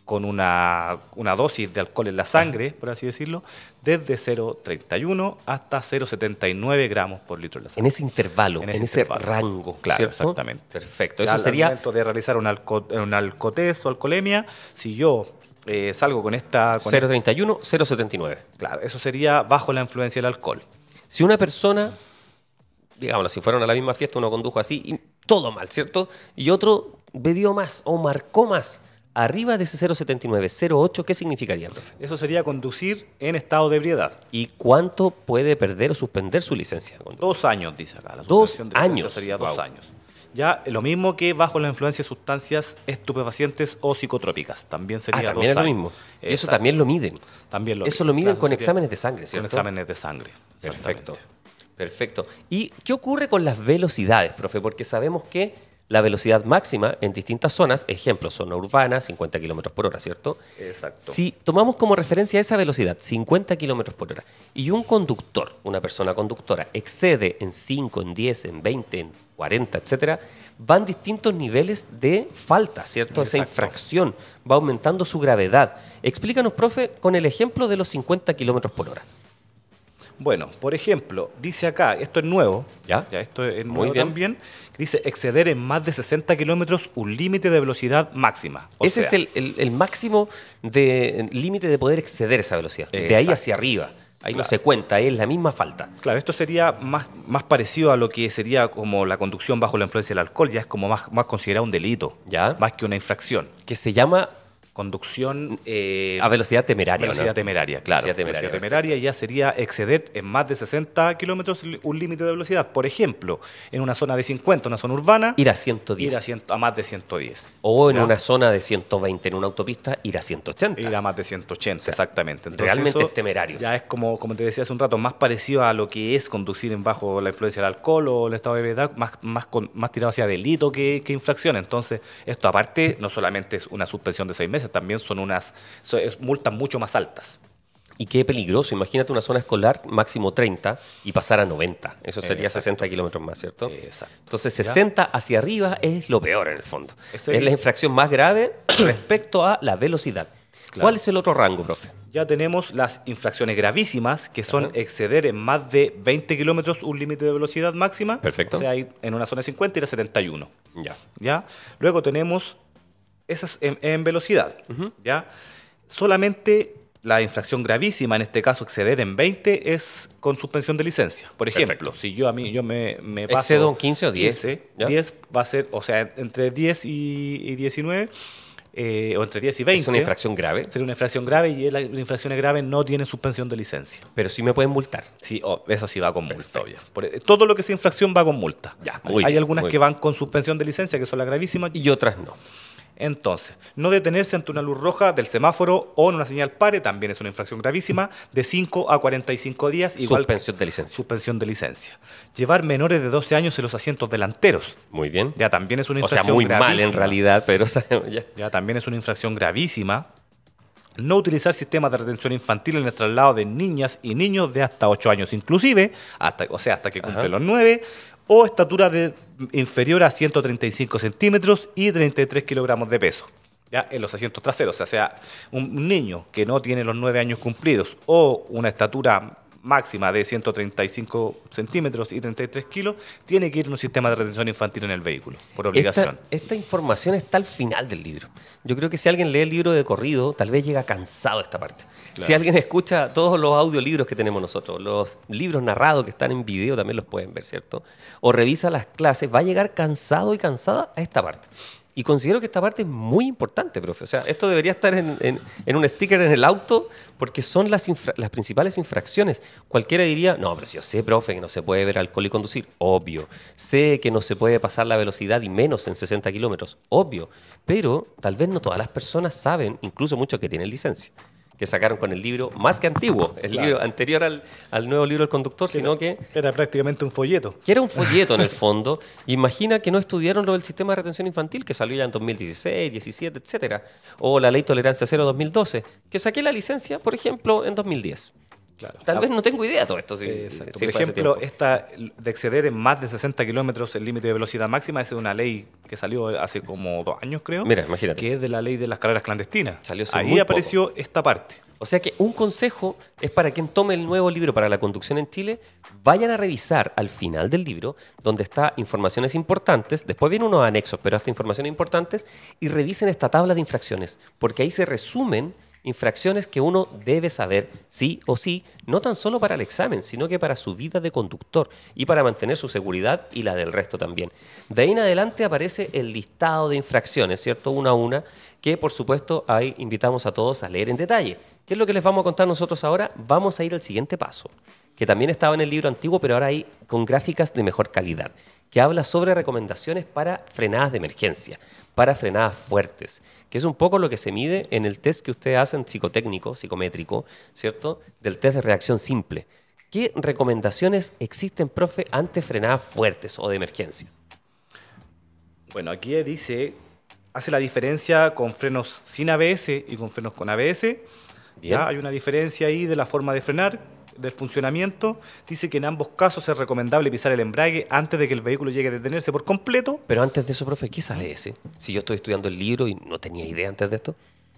con una, dosis de alcohol en la sangre, por así decirlo, desde 0,31 hasta 0,79 gramos por litro de la sangre. En ese intervalo, en ese, rango. Claro, exactamente. Perfecto. Eso sería. momento de realizar un, alco un o alcoholemia, si yo eh, salgo con esta. 0,31, 0,79. Claro, eso sería bajo la influencia del alcohol. Si una persona, digámoslo, si fueron a la misma fiesta, uno condujo así todo mal, ¿cierto? Y otro bebió más o marcó más arriba de ese 0,79, 0,8, ¿qué significaría, Eso sería conducir en estado de ebriedad. ¿Y cuánto puede perder o suspender su licencia? Dos años, dice acá. dos años. años. sería dos años. Ya lo mismo que bajo la influencia de sustancias estupefacientes o psicotrópicas. También ah, sería ah, también es lo mismo. Eso también lo miden. También lo Eso lo miden con exámenes de sangre, ¿cierto? Con exámenes de sangre. Perfecto. Perfecto. ¿Y qué ocurre con las velocidades, profe? Porque sabemos que la velocidad máxima en distintas zonas, ejemplo, zona urbana, 50 kilómetros por hora, ¿cierto? Exacto. Si tomamos como referencia esa velocidad, 50 kilómetros por hora, y un conductor, una persona conductora, excede en 5, en 10, en 20, en 40, etcétera, van distintos niveles de falta, ¿cierto? Esa infracción va aumentando su gravedad. Explícanos, profe, con el ejemplo de los 50 kilómetros por hora. Bueno, por ejemplo, dice acá, esto es nuevo, ya, esto es nuevo Muy bien. también, dice exceder en más de 60 kilómetros un límite de velocidad máxima. Ese es el, máximo de límite de poder exceder esa velocidad, de ahí hacia arriba. Ahí no se cuenta, es la misma falta. Claro, esto sería más, más parecido a lo que sería como la conducción bajo la influencia del alcohol, ya es como más, más considerado un delito, ¿Ya? más que una infracción. Que se llama Conducción eh, a velocidad temeraria. Velocidad temeraria, claro. Velocidad temeraria, velocidad ya sería exceder en más de 60 kilómetros un límite de velocidad. Por ejemplo, en una zona de 50, una zona urbana. Ir a 110. Ir a, más de 110. O en una zona de 120, en una autopista, ir a 180. Ir a más de 180, exactamente. realmente es temerario. Ya es como, como te decía hace un rato, más parecido a lo que es conducir bajo la influencia del alcohol o el estado de bebedad, más, más tirado hacia delito que, que infracción. Entonces, esto aparte no solamente es una suspensión de seis meses, también son unas multas mucho más altas. Y qué peligroso, imagínate una zona escolar máximo 30 y pasar a 90. Eso sería 60 kilómetros más, ¿cierto? Exacto. Entonces 60 hacia arriba es lo peor en el fondo. es la infracción más grave respecto a la velocidad. ¿Cuál es el otro rango, profe? Ya tenemos las infracciones gravísimas, que son exceder en más de 20 kilómetros un límite de velocidad máxima. Perfecto. O sea, en una zona de 50 y la 71. Ya. ya. Luego tenemos esa en, en velocidad, ¿ya? Solamente la infracción gravísima, en este caso exceder en 20, es con suspensión de licencia. Por ejemplo, si yo a mí yo me, paso... ¿Excedo 15 o 10? 10 va a ser, o sea, entre 10 y, 19... Eh, o entre 10 y 20. ¿Es una infracción grave? Sería una infracción grave y las infracciones graves no tienen suspensión de licencia. Pero sí me pueden multar. Sí, eso sí va con multa, obviamente. Eh, todo lo que sea infracción va con multa. Hay algunas que van con suspensión de licencia, que son las gravísimas. Y otras no. Entonces, no detenerse ante una luz roja del semáforo o en una señal pare también es una infracción gravísima de 5 a 45 días. Igual suspensión de licencia. Suspensión de licencia. Llevar menores de 12 años en los asientos delanteros. Muy bien. Ya también es una infracción gravísima. O sea, muy mal en realidad, pero... ya. ya también es una infracción gravísima. No utilizar sistemas de retención infantil en el traslado de niñas y niños de hasta 8 años, inclusive, hasta, o sea, hasta que cumple los 9, o estatura de, inferior a 135 centímetros y 33 kilogramos de peso. ¿Ya? en los asientos traseros, o sea, un niño que no tiene los 9 años cumplidos o una estatura máxima de 135 centímetros y 33 kilos, tiene que ir un sistema de retención infantil en el vehículo, por obligación. Esta, información está al final del libro. Yo creo que si alguien lee el libro de corrido, tal vez llega cansado a esta parte. Si alguien escucha todos los audiolibros que tenemos nosotros, los libros narrados que están en video también los pueden ver, ¿cierto? O revisa las clases, va a llegar cansado y cansada a esta parte. Y considero que esta parte es muy importante, profe. O sea, esto debería estar en, un sticker en el auto porque son las, las principales infracciones. Cualquiera diría, no, pero si yo sé, profe, que no se puede ver alcohol y conducir, obvio. Sé que no se puede pasar la velocidad y menos en 60 kilómetros, obvio. Pero tal vez no todas las personas saben, incluso muchos que tienen licencia que sacaron con el libro más que antiguo, el libro anterior al, nuevo libro del conductor, sino que... Era prácticamente un folleto. Que era un folleto en el fondo. Imagina que no estudiaron lo del sistema de retención infantil, que salió ya en 2016, 17, etcétera, O la ley tolerancia cero 2012, que saqué la licencia, por ejemplo, en 2010. Tal ah, vez no tengo idea de todo esto. Eh, Por ejemplo, esta de exceder en más de 60 kilómetros el límite de velocidad máxima es una ley que salió hace como dos años, creo. Mira, imagínate. Que es de la ley de las carreras clandestinas. Salió Ahí apareció esta parte. O sea que un consejo es para quien tome el nuevo libro para la conducción en Chile, vayan a revisar al final del libro, donde está informaciones importantes, después vienen unos anexos, pero hasta informaciones importantes, y revisen esta tabla de infracciones, porque ahí se resumen infracciones que uno debe saber sí o sí, no tan solo para el examen, sino que para su vida de conductor y para mantener su seguridad y la del resto también. De ahí en adelante aparece el listado de infracciones, ¿cierto? Una a una, que por supuesto ahí invitamos a todos a leer en detalle. ¿Qué es lo que les vamos a contar nosotros ahora? Vamos a ir al siguiente paso, que también estaba en el libro antiguo, pero ahora hay con gráficas de mejor calidad, que habla sobre recomendaciones para frenadas de emergencia para frenadas fuertes, que es un poco lo que se mide en el test que ustedes hacen psicotécnico, psicométrico, ¿cierto? Del test de reacción simple. ¿Qué recomendaciones existen, profe, ante frenadas fuertes o de emergencia? Bueno, aquí dice, hace la diferencia con frenos sin ABS y con frenos con ABS. Ya hay una diferencia ahí de la forma de frenar del funcionamiento dice que en ambos casos es recomendable pisar el embrague antes de que el vehículo llegue a detenerse por completo. Pero antes de eso, profe, ¿qué sabe Si yo estoy estudiando el libro y no tenía idea antes de esto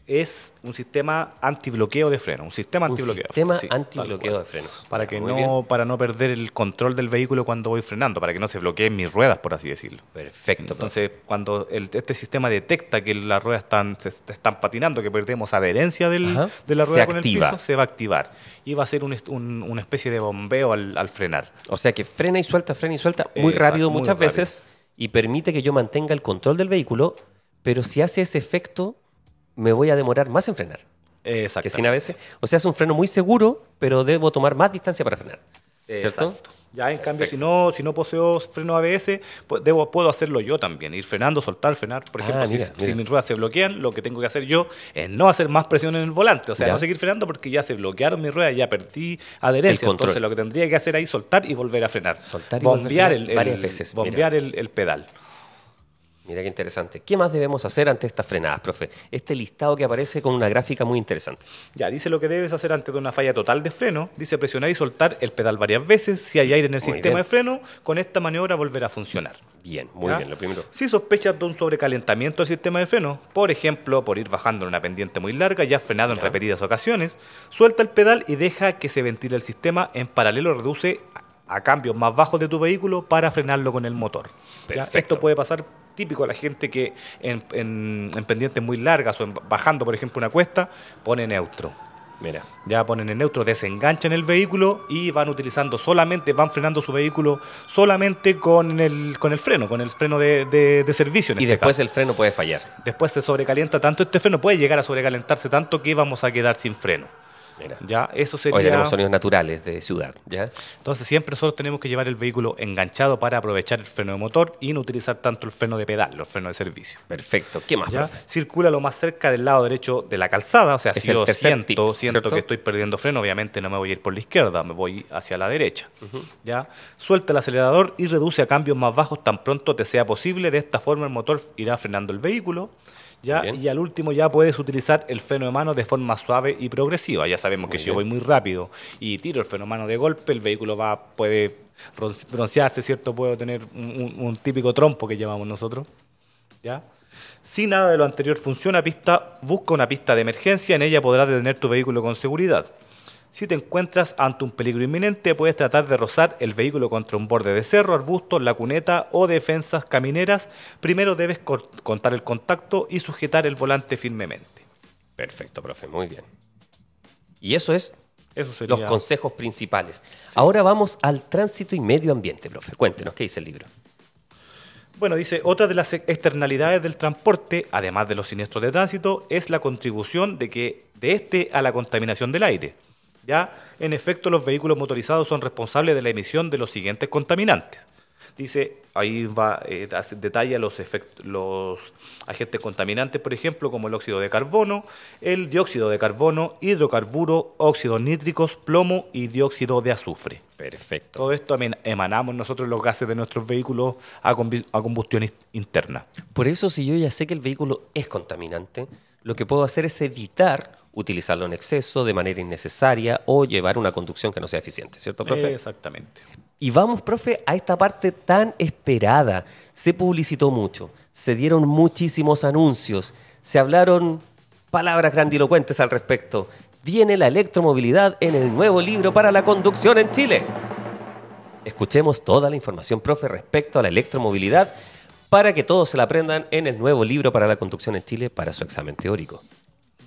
es un sistema antibloqueo de freno, un sistema un antibloqueo. Sistema antibloqueo de frenos. Para que no para no perder el control del vehículo cuando voy frenando, para que no se bloqueen mis ruedas, por así decirlo. Perfecto. Entonces, cuando este sistema detecta que las ruedas están se, están patinando, que perdemos adherencia del, de la rueda se se va a activar y va a ser una especie de bombeo al, frenar. O sea que frena y suelta, frena y suelta muy rápido muchas veces y permite que yo mantenga el control del vehículo, pero si hace ese efecto me voy a demorar más en frenar. Exacto. Que sin ABS. O sea, es un freno muy seguro, pero debo tomar más distancia para frenar. ¿Cierto? Ya, en cambio, si no, si no poseo freno ABS, pues debo, puedo hacerlo yo también. Ir frenando, soltar, frenar. Por ah, ejemplo, si, mis ruedas se bloquean, lo que tengo que hacer yo es no hacer más presión en el volante. O sea, no seguir frenando porque ya se bloquearon mis ruedas, ya perdí adherencia. Entonces, lo que tendría que hacer ahí es soltar y volver a frenar. Soltar y bombear varias veces. Bombear el pedal. Mira qué interesante. ¿Qué más debemos hacer ante estas frenadas, profe? Este listado que aparece con una gráfica muy interesante. Ya, dice lo que debes hacer ante una falla total de freno. Dice presionar y soltar el pedal varias veces. Si hay aire en el sistema de freno, con esta maniobra volverá a funcionar. Bien, muy bien, lo primero. Si sospechas de un sobrecalentamiento del sistema de freno, por ejemplo, por ir bajando en una pendiente muy larga, ya frenado en repetidas ocasiones, suelta el pedal y deja que se ventile el sistema. En paralelo, reduce a cambios más bajos de tu vehículo para frenarlo con el motor. Perfecto. Esto puede pasar típico la gente que en, pendientes muy largas o bajando, por ejemplo, una cuesta, pone neutro. Mira. Ya ponen el neutro, desenganchan el vehículo y van utilizando solamente, van frenando su vehículo solamente con el, con el freno, con el freno de, servicio. y este después el freno puede fallar. Después se sobrecalienta tanto, este freno puede llegar a sobrecalentarse tanto que vamos a quedar sin freno. ¿ya? Eso sería... Hoy sonidos naturales de ciudad. ¿ya? Entonces siempre nosotros tenemos que llevar el vehículo enganchado para aprovechar el freno de motor y no utilizar tanto el freno de pedal, los frenos de servicio. Perfecto. ¿Qué más? Circula lo más cerca del lado derecho de la calzada. O sea, si yo siento, siento que estoy perdiendo freno, obviamente no me voy a ir por la izquierda, me voy hacia la derecha. ¿ya? Suelta el acelerador y reduce a cambios más bajos tan pronto te sea posible. De esta forma el motor irá frenando el vehículo. ¿ya? Y al último ya puedes utilizar el freno de mano de forma suave y progresiva. Ya sabemos que si yo voy muy rápido y tiro el freno de mano de golpe, el vehículo va puede broncearse, ¿cierto? Puedo tener un, típico trompo que llamamos nosotros, ¿ya? Si nada de lo anterior funciona, pista, busca una pista de emergencia, en ella podrás detener tu vehículo con seguridad. Si te encuentras ante un peligro inminente, puedes tratar de rozar el vehículo contra un borde de cerro, arbusto, la o defensas camineras. Primero debes contar el contacto y sujetar el volante firmemente. Perfecto, profe, muy bien. Y eso es eso sería... los consejos principales. Ahora vamos al tránsito y medio ambiente, profe. Cuéntenos, ¿qué dice el libro? Bueno, dice, otra de las externalidades del transporte, además de los siniestros de tránsito, es la contribución de, que, de este a la contaminación del aire. Ya, en efecto, los vehículos motorizados son responsables de la emisión de los siguientes contaminantes. Dice, ahí va, eh, detalla los, los agentes contaminantes, por ejemplo, como el óxido de carbono, el dióxido de carbono, hidrocarburo, óxidos nítricos, plomo y dióxido de azufre. Perfecto. Todo esto em-, emanamos nosotros los gases de nuestros vehículos a combustión interna. Por eso, si yo ya sé que el vehículo es contaminante, lo que puedo hacer es evitar utilizarlo en exceso, de manera innecesaria o llevar una conducción que no sea eficiente, ¿cierto, profe? Exactamente. Y vamos, profe, a esta parte tan esperada. Se publicitó mucho, se dieron muchísimos anuncios, se hablaron palabras grandilocuentes al respecto. Viene la electromovilidad en el nuevo libro para la conducción en Chile. Escuchemos toda la información, profe, respecto a la electromovilidad para que todos se la aprendan en el nuevo libro para la conducción en Chile para su examen teórico.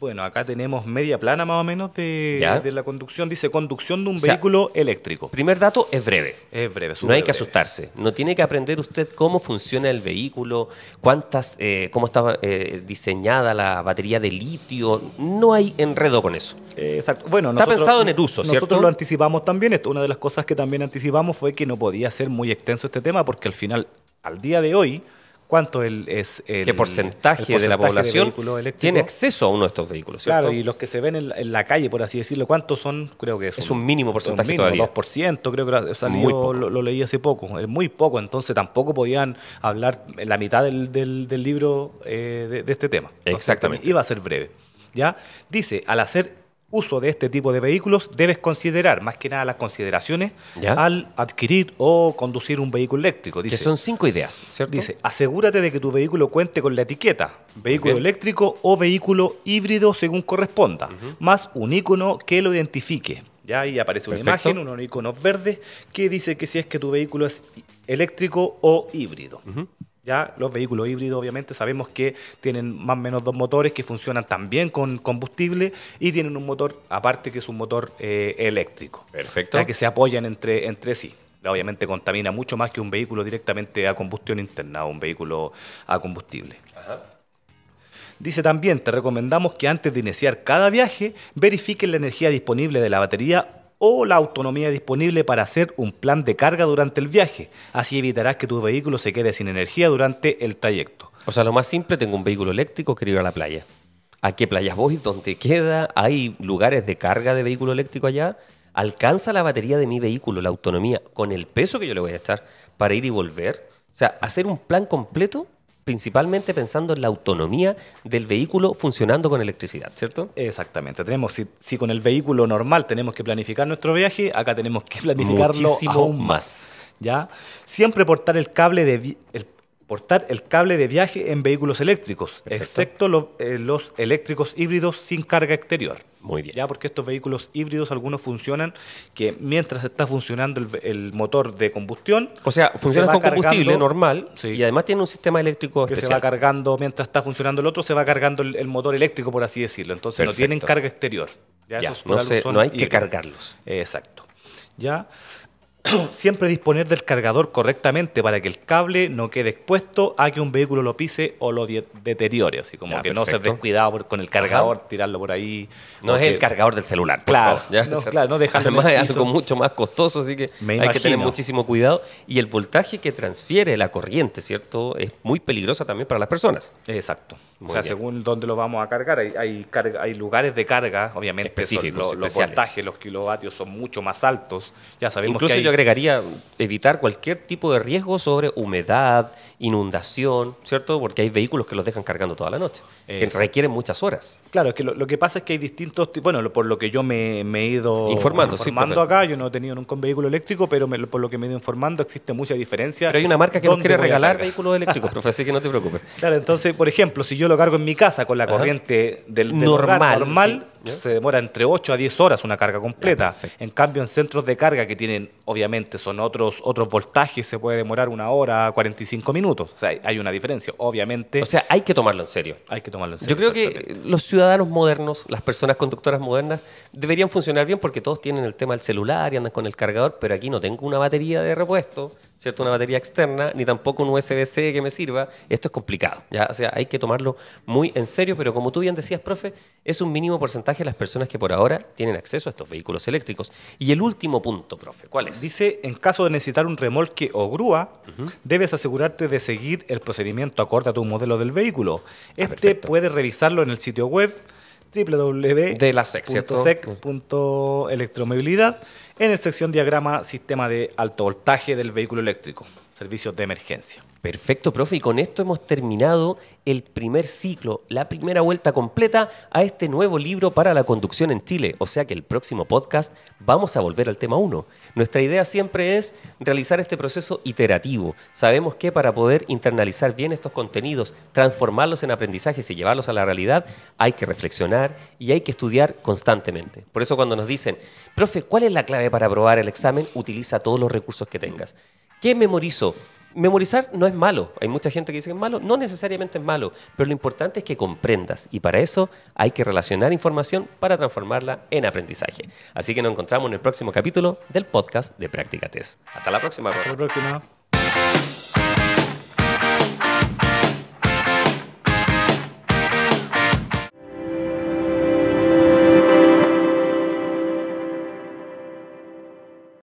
Bueno, acá tenemos media plana más o menos de, la conducción. Dice conducción de un vehículo eléctrico. Primer dato es breve. Es breve. No hay que asustarse. No tiene que aprender usted cómo funciona el vehículo, cuántas, eh, cómo está eh, diseñada la batería de litio. No hay enredo con eso. Eh, exacto. Bueno, está pensado en el uso. Nosotros lo anticipamos también. Esto, una de las cosas que también anticipamos fue que no podía ser muy extenso este tema porque al final, al día de hoy cuánto el, es el, porcentaje, de la población tiene acceso a uno de estos vehículos? Claro, y los que se ven en la, calle, por así decirlo, ¿cuántos son? Creo que es, un, mínimo porcentaje Un mínimo, por 2%, creo que salió, Lo, leí hace poco, es muy poco, entonces tampoco podían hablar la mitad del, libro eh, de, este tema. Exactamente. Iba a ser breve. ¿ya? Dice, al hacer uso de este tipo de vehículos, debes considerar, más que nada las consideraciones, al adquirir o conducir un vehículo eléctrico. que son cinco ideas, ¿cierto? Dice, asegúrate de que tu vehículo cuente con la etiqueta, vehículo eléctrico o vehículo híbrido según corresponda, más un icono que lo identifique. ¿Ya? Ahí aparece una imagen, unos iconos verde, que dice que si es que tu vehículo es eléctrico o híbrido. Ya los vehículos híbridos obviamente sabemos que tienen más o menos dos motores que funcionan también con combustible y tienen un motor aparte que es un motor eh, eléctrico. Perfecto. sea que se apoyan entre, entre sí. Obviamente contamina mucho más que un vehículo directamente a combustión interna o un vehículo a combustible. Ajá. Dice también, te recomendamos que antes de iniciar cada viaje verifiquen la energía disponible de la batería o la autonomía disponible para hacer un plan de carga durante el viaje. Así evitarás que tu vehículo se quede sin energía durante el trayecto. O sea, lo más simple, tengo un vehículo eléctrico, quiero ir a la playa. ¿A qué playa voy? ¿Dónde queda? ¿Hay lugares de carga de vehículo eléctrico allá? ¿Alcanza la batería de mi vehículo, la autonomía, con el peso que yo le voy a estar para ir y volver? O sea, hacer un plan completo principalmente pensando en la autonomía del vehículo funcionando con electricidad, ¿cierto? Exactamente. Tenemos, si, con el vehículo normal tenemos que planificar nuestro viaje, acá tenemos que planificarlo aún más. ¿ya? Siempre portar el cable de portar el cable de viaje en vehículos eléctricos, excepto eh, los, eléctricos híbridos sin carga exterior. Muy bien. Ya porque estos vehículos híbridos, algunos funcionan que mientras está funcionando el, motor de combustión. O sea, funciona con combustible normal y además tiene un sistema eléctrico que se va cargando mientras está funcionando el otro, se va cargando el, motor eléctrico, por así decirlo. Entonces no tienen carga exterior. Ya, no, hay que cargarlos. exacto. Ya. siempre disponer del cargador correctamente para que el cable no quede expuesto a que un vehículo lo pise o lo deteriore. Así como que no ser descuidado con el cargador, tirarlo por ahí. No es el cargador del celular, claro, claro, no Además es algo mucho más costoso, así que hay que tener muchísimo cuidado. Y el voltaje que transfiere la corriente, ¿cierto? Es muy peligrosa también para las personas. Exacto o sea, según dónde lo vamos a cargar, hay, hay, lugares de carga, obviamente, específicos. los voltajes, los kilovatios son mucho más altos. Ya sabemos Incluso yo agregaría evitar cualquier tipo de riesgo sobre humedad, inundación, ¿cierto? Porque hay vehículos que los dejan cargando toda la noche, que requieren muchas horas. Claro, es que lo, que pasa es que hay distintos tipos. Bueno, por lo que yo me, he ido informando, acá, yo no he tenido nunca un vehículo eléctrico, pero por lo que me he ido informando existe mucha diferencia. Pero hay una marca que nos quiere regalar vehículos eléctricos, profe, así que no te preocupes. Claro, entonces, por ejemplo, si yo cargo en mi casa con la corriente del, normal. se demora entre 8 a 10 horas una carga completa. en cambio, en centros de carga que tienen, obviamente, son otros, otros voltajes, se puede demorar una hora, 45 minutos. O sea, hay una diferencia, obviamente. O sea, hay que tomarlo en serio. Hay que tomarlo en serio. Yo creo que los ciudadanos modernos, las personas conductoras modernas, deberían funcionar bien porque todos tienen el tema del celular y andan con el cargador, pero aquí no tengo una batería de repuesto, ¿cierto? Una batería externa, ni tampoco un USB-C que me sirva. Esto es complicado. ¿ya? O sea, hay que tomarlo muy en serio, pero como tú bien decías, profe, es un mínimo porcentaje de las personas que por ahora tienen acceso a estos vehículos eléctricos. Y el último punto, profe, ¿cuál es? Dice, en caso de necesitar un remolque o grúa, debes asegurarte de seguir el procedimiento acorde a tu modelo del vehículo. Ah, este puede puedes revisarlo en el sitio web www.sec.electromovilidad en el sección diagrama sistema de alto voltaje del vehículo eléctrico, servicios de emergencia. Perfecto, profe. Y con esto hemos terminado el primer ciclo, la primera vuelta completa a este nuevo libro para la conducción en Chile. O sea que el próximo podcast vamos a volver al tema 1. Nuestra idea siempre es realizar este proceso iterativo. Sabemos que para poder internalizar bien estos contenidos, transformarlos en aprendizajes y llevarlos a la realidad, hay que reflexionar y hay que estudiar constantemente. Por eso cuando nos dicen, profe, ¿cuál es la clave para aprobar el examen? Utiliza todos los recursos que tengas. ¿Qué memorizo? memorizar no es malo. Hay mucha gente que dice que es malo. No necesariamente es malo, pero lo importante es que comprendas. Y para eso hay que relacionar información para transformarla en aprendizaje. Así que nos encontramos en el próximo capítulo del podcast de Práctica Test. Hasta la próxima. Hasta la próxima.